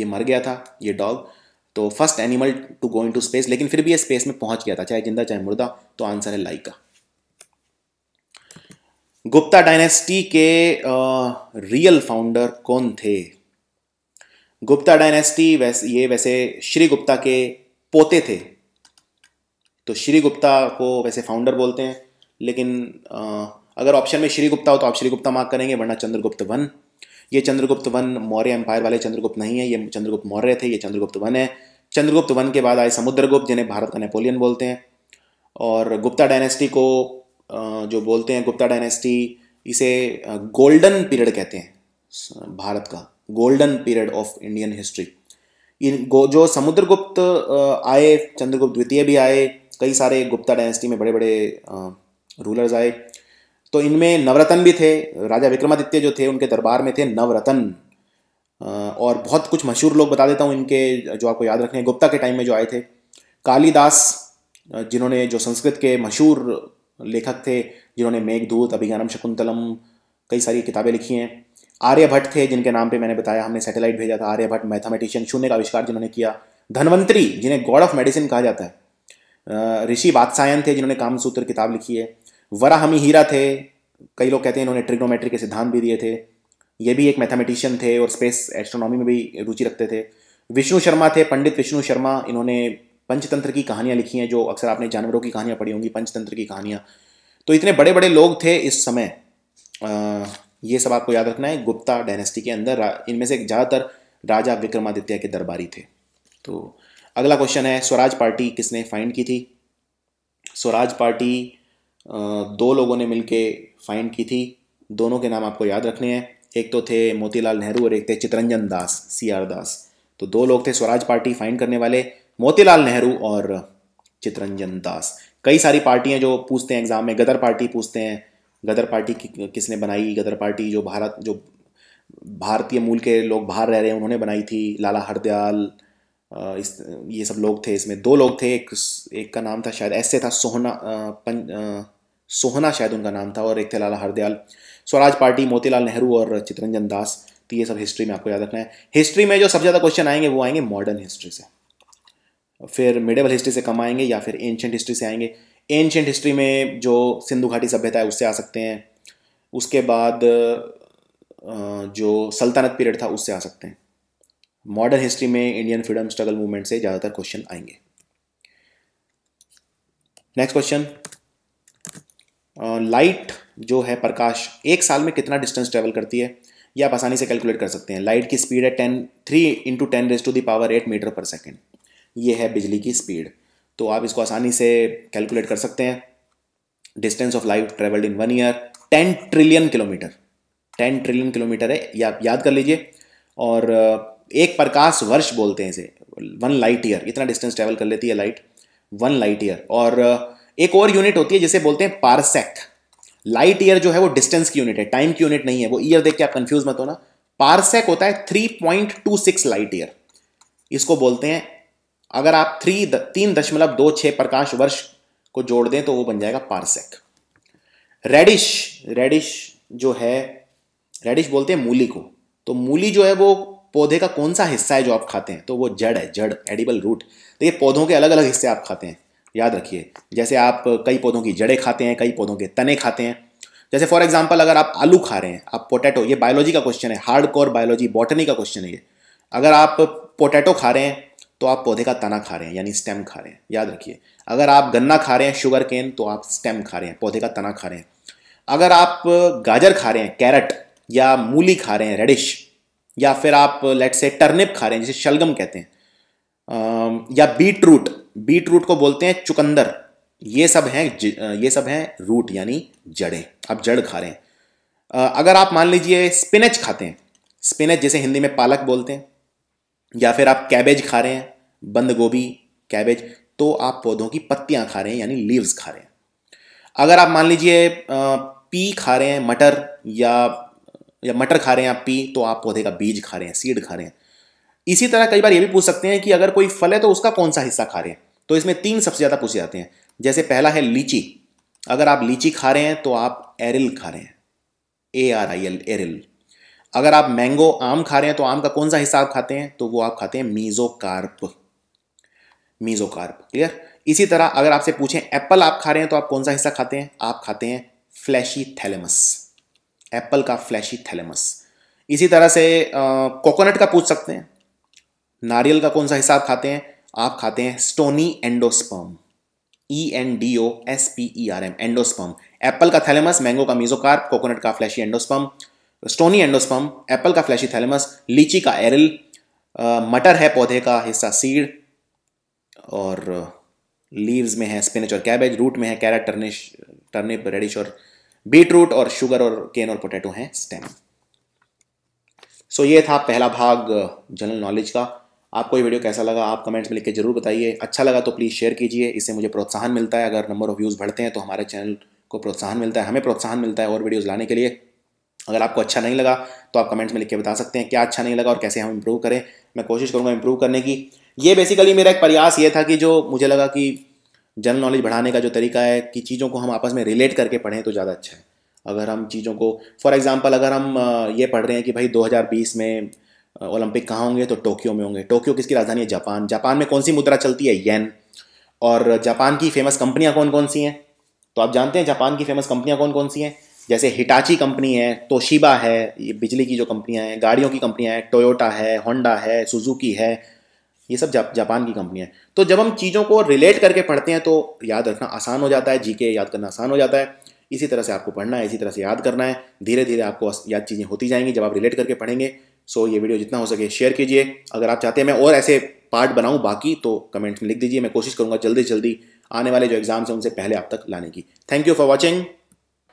ये मर गया था ये डॉग तो first animal to go into space लेकिन फिर भी ये स्पेस में पहुंच गया था चाहे जिंदा चाहे मुर्दा तो आंसर है लाइका गुप्ता डायनेस्टी के रियल फाउंडर कौन थे गुप्ता डायनेस्टी वैसे ये वैसे श्री गुप्ता के पोते थे तो श्री गुप्ता को वैसे फाउंडर बोलते हैं लेकिन आ, अगर ऑप्शन में श्री गुप्ता हो तो आप श्री गुप्ता मार्क करेंगे वरना चंद्रगुप्त वन ये चंद्रगुप्त वन मौर्य एम्पायर वाले चंद्रगुप्त नहीं है ये चंद्रगुप्त मौर्य थे ये चंद्रगुप्त वन है चंद्रगुप्त वन के बाद आए समुद्रगुप्त जिन्हें भारत का नेपोलियन बोलते हैं और गुप्ता डायनेस्टी को जो बोलते हैं गुप्ता डायनेस्टी इसे गोल्डन पीरियड कहते हैं भारत का golden period of Indian history इन जो समुद्रगुप्त आए चंद्रगुप्त द्वितीय भी आए कई सारे गुप्ता डायनेस्टी में बड़े बड़े रूलर्स आए तो इनमें नवरत्न भी थे राजा विक्रमादित्य जो थे उनके दरबार में थे नवरत्न और बहुत कुछ मशहूर लोग बता देता हूँ इनके जो आपको याद रखने गुप्ता के टाइम में जो आए थे कालिदास जिन्होंने जो संस्कृत के मशहूर लेखक थे जिन्होंने मेघदूत अभिज्ञानम शकुंतलम कई सारी किताबें लिखी हैं आर्यभट्ट थे जिनके नाम पे मैंने बताया हमने सैटेलाइट भेजा था आर्यभट्ट मैथमेटिशियन शून्य का आविष्कार जिन्होंने किया धनवंतरी जिन्हें गॉड ऑफ मेडिसिन कहा जाता है ऋषि बादशायन थे जिन्होंने कामसूत्र किताब लिखी है वरा हमी हीरा थे कई लोग कहते हैं इन्होंने ट्रिग्नोमेट्री के सिद्धांत भी दिए थे ये भी एक मैथमेटिशियन थे और स्पेस एस्ट्रोनॉमी में भी रुचि रखते थे विष्णु शर्मा थे पंडित विष्णु शर्मा इन्होंने पंचतंत्र की कहानियाँ लिखी हैं जो अक्सर आपने जानवरों की कहानियाँ पढ़ी होंगी पंचतंत्र की कहानियाँ तो इतने बड़े बड़े लोग थे इस समय ये सब आपको याद रखना है गुप्ता डायनेस्टी के अंदर इनमें से ज़्यादातर राजा विक्रमादित्य के दरबारी थे तो अगला क्वेश्चन है स्वराज पार्टी किसने फाइंड की थी स्वराज पार्टी दो लोगों ने मिलकर फाइंड की थी दोनों के नाम आपको याद रखने हैं एक तो थे मोतीलाल नेहरू और एक थे चितरंजन दास सी आर दास तो दो लोग थे स्वराज पार्टी फाइंड करने वाले मोतीलाल नेहरू और चितरंजन दास कई सारी पार्टियां जो पूछते हैं एग्जाम में गदर पार्टी पूछते हैं गदर पार्टी कि, किसने बनाई गदर पार्टी जो भारत जो भारतीय मूल के लोग बाहर रह रहे हैं उन्होंने बनाई थी लाला हरदयाल इस ये सब लोग थे इसमें दो लोग थे एक एक का नाम था शायद ऐसे था सोहना पन, आ, सोहना शायद उनका नाम था और एक थे लाला हरदयाल स्वराज पार्टी मोतीलाल नेहरू और चित्रंजन दास तो ये सब हिस्ट्री में आपको याद रखना है हिस्ट्री में जो सबसे ज़्यादा क्वेश्चन आएंगे वो आएंगे मॉडर्न हिस्ट्री से फिर मिडेबल हिस्ट्री से कम आएंगे या फिर एंशेंट हिस्ट्री से आएंगे एंशेंट हिस्ट्री में जो सिंधु घाटी सभ्यता है उससे आ सकते हैं उसके बाद जो सल्तनत पीरियड था उससे आ सकते हैं मॉडर्न हिस्ट्री में इंडियन फ्रीडम स्ट्रगल मूवमेंट से ज़्यादातर क्वेश्चन आएंगे नेक्स्ट क्वेश्चन लाइट जो है प्रकाश एक साल में कितना डिस्टेंस ट्रेवल करती है यह आप आसानी से कैलकुलेट कर सकते हैं लाइट की स्पीड है ten three into ten raise to the power eight metre per second यह है बिजली की स्पीड तो आप इसको आसानी से कैलकुलेट कर सकते हैं distance of light travelled in one year ten trillion kilometre ten trillion kilometre है यह या आप याद कर लीजिए और एक प्रकाश वर्ष बोलते हैं इसे वन लाइट ईयर इतना डिस्टेंस ट्रेवल कर लेती है लाइट वन लाइट ईयर और uh, एक और यूनिट होती है जिसे बोलते हैं पारसेक लाइट ईयर जो है वो डिस्टेंस की यूनिट है टाइम की यूनिट नहीं है वो ईयर देख के आप कंफ्यूज मत होना पारसेक होता है 3.26 लाइट ईयर इसको बोलते हैं अगर आप थ्री तीन दशमलव दो छः प्रकाश वर्ष को जोड़ दें तो वो बन जाएगा पारसेक रेडिश रेडिश जो है रेडिश बोलते हैं मूली को तो मूली जो है वो पौधे का कौन सा हिस्सा है जो आप खाते हैं तो वो जड़ है जड़ एडिबल रूट देखिए पौधों के अलग अलग हिस्से आप खाते हैं याद रखिए जैसे आप कई पौधों की जड़ें खाते हैं कई पौधों के तने खाते हैं जैसे फॉर एग्जाम्पल अगर आप आलू खा रहे हैं आप पोटैटो ये बायोलॉजी का क्वेश्चन है हार्ड कोर बायोलॉजी बॉटनी का क्वेश्चन है ये अगर आप पोटैटो खा रहे हैं तो आप पौधे का तना खा रहे हैं यानी स्टेम खा रहे हैं याद रखिए अगर आप गन्ना खा रहे हैं शुगर केन तो आप स्टेम खा रहे हैं पौधे का तना खा रहे हैं अगर आप गाजर खा रहे हैं कैरेट या मूली खा रहे हैं रेडिश या फिर आप लेट से टर्निप खा रहे हैं जिसे शलगम कहते हैं या बीट रूट बीट रूट को बोलते हैं चुकंदर ये सब हैं ये सब हैं रूट यानी जड़ें आप जड़ खा रहे हैं अगर आप मान लीजिए स्पिनच खाते हैं स्पिनच जैसे हिंदी में पालक बोलते हैं या फिर आप कैबेज खा रहे हैं बंद गोभी कैबेज तो आप पौधों की पत्तियां खा रहे हैं यानी लीव्स खा रहे हैं अगर आप मान लीजिए पी खा रहे हैं मटर या या मटर खा रहे हैं आप पी तो आप पौधे का बीज खा रहे हैं सीड खा रहे हैं इसी तरह कई बार ये भी पूछ सकते हैं कि अगर कोई फल है तो उसका कौन सा हिस्सा खा रहे हैं तो इसमें तीन सबसे ज़्यादा पूछे जाते हैं जैसे पहला है लीची अगर आप लीची खा रहे हैं तो आप एरिल खा रहे हैं A R I L aril अगर आप मैंगो आम खा रहे हैं तो आम का कौन सा हिस्सा आप खाते हैं तो वो आप खाते हैं मीजोकार्प मीजोकार्प क्लियर इसी तरह अगर आपसे पूछें एप्पल आप खा रहे हैं तो आप कौन सा हिस्सा खाते हैं आप खाते हैं फ्लैशी थैलेमस एप्पल का फ्लैशी थैलेमस इसी तरह से कोकोनट का पूछ सकते हैं नारियल का कौन सा हिस्सा खाते हैं आप खाते हैं stony endosperm E N D O S P E R M endosperm apple का थैलेमस मैंगो का मीजोकार कोकोनट का fleshy endosperm stony endosperm apple का फ्लैशी थैलेमस लीची का एरल मटर है पौधे का हिस्सा सीड और लीव्स में है स्पिनच और कैबेज रूट में है कैरेट टर्निश टर्निप रेडिश और बीटरूट और शुगर और केन और पोटैटो हैं स्टेम सो ये था पहला भाग जनरल नॉलेज का आपको ये वीडियो कैसा लगा आप कमेंट्स में लिख के जरूर बताइए अच्छा लगा तो प्लीज़ शेयर कीजिए इससे मुझे प्रोत्साहन मिलता है अगर नंबर ऑफ़ व्यूज़ बढ़ते हैं तो हमारे चैनल को प्रोत्साहन मिलता है हमें प्रोत्साहन मिलता है और वीडियोज़ लाने के लिए अगर आपको अच्छा नहीं लगा तो आप कमेंट्स में लिख के बता सकते हैं क्या अच्छा नहीं लगा और कैसे हम इम्प्रूव करें मैं कोशिश करूँगा इम्प्रूव करने की ये बेसिकली मेरा एक प्रयास ये था कि जो मुझे लगा कि जनरल नॉलेज बढ़ाने का जो तरीका है कि चीज़ों को हम आपस में रिलेट करके पढ़ें तो ज़्यादा अच्छा है अगर हम चीज़ों को फॉर एग्ज़ाम्पल अगर हम ये पढ़ रहे हैं कि भाई 2020 में ओलंपिक कहाँ होंगे तो टोक्यो में होंगे टोक्यो किसकी राजधानी है जापान जापान में कौन सी मुद्रा चलती है येन और जापान की फेमस कंपनियाँ कौन कौन सी हैं तो आप जानते हैं जापान की फेमस कंपनियाँ कौन कौन सी हैं जैसे हिटाची कंपनी है तोशिबा है ये बिजली की जो कंपनियाँ हैं गाड़ियों की कंपनियाँ हैं टोयोटा है होंडा है सुजुकी है ये सब जा, जापान की कंपनी है तो जब हम चीज़ों को रिलेट करके पढ़ते हैं तो याद रखना आसान हो जाता है जीके याद करना आसान हो जाता है इसी तरह से आपको पढ़ना है इसी तरह से याद करना है धीरे धीरे आपको याद चीज़ें होती जाएंगी जब आप रिलेट करके पढ़ेंगे सो ये वीडियो जितना हो सके शेयर कीजिए अगर आप चाहते हैं मैं और ऐसे पार्ट बनाऊँ बाकी तो कमेंट्स में लिख दीजिए मैं कोशिश करूँगा जल्दी से जल्दी आने वाले जो एग्ज़ाम्स हैं उनसे पहले आप तक लाने की थैंक यू फॉर वॉचिंग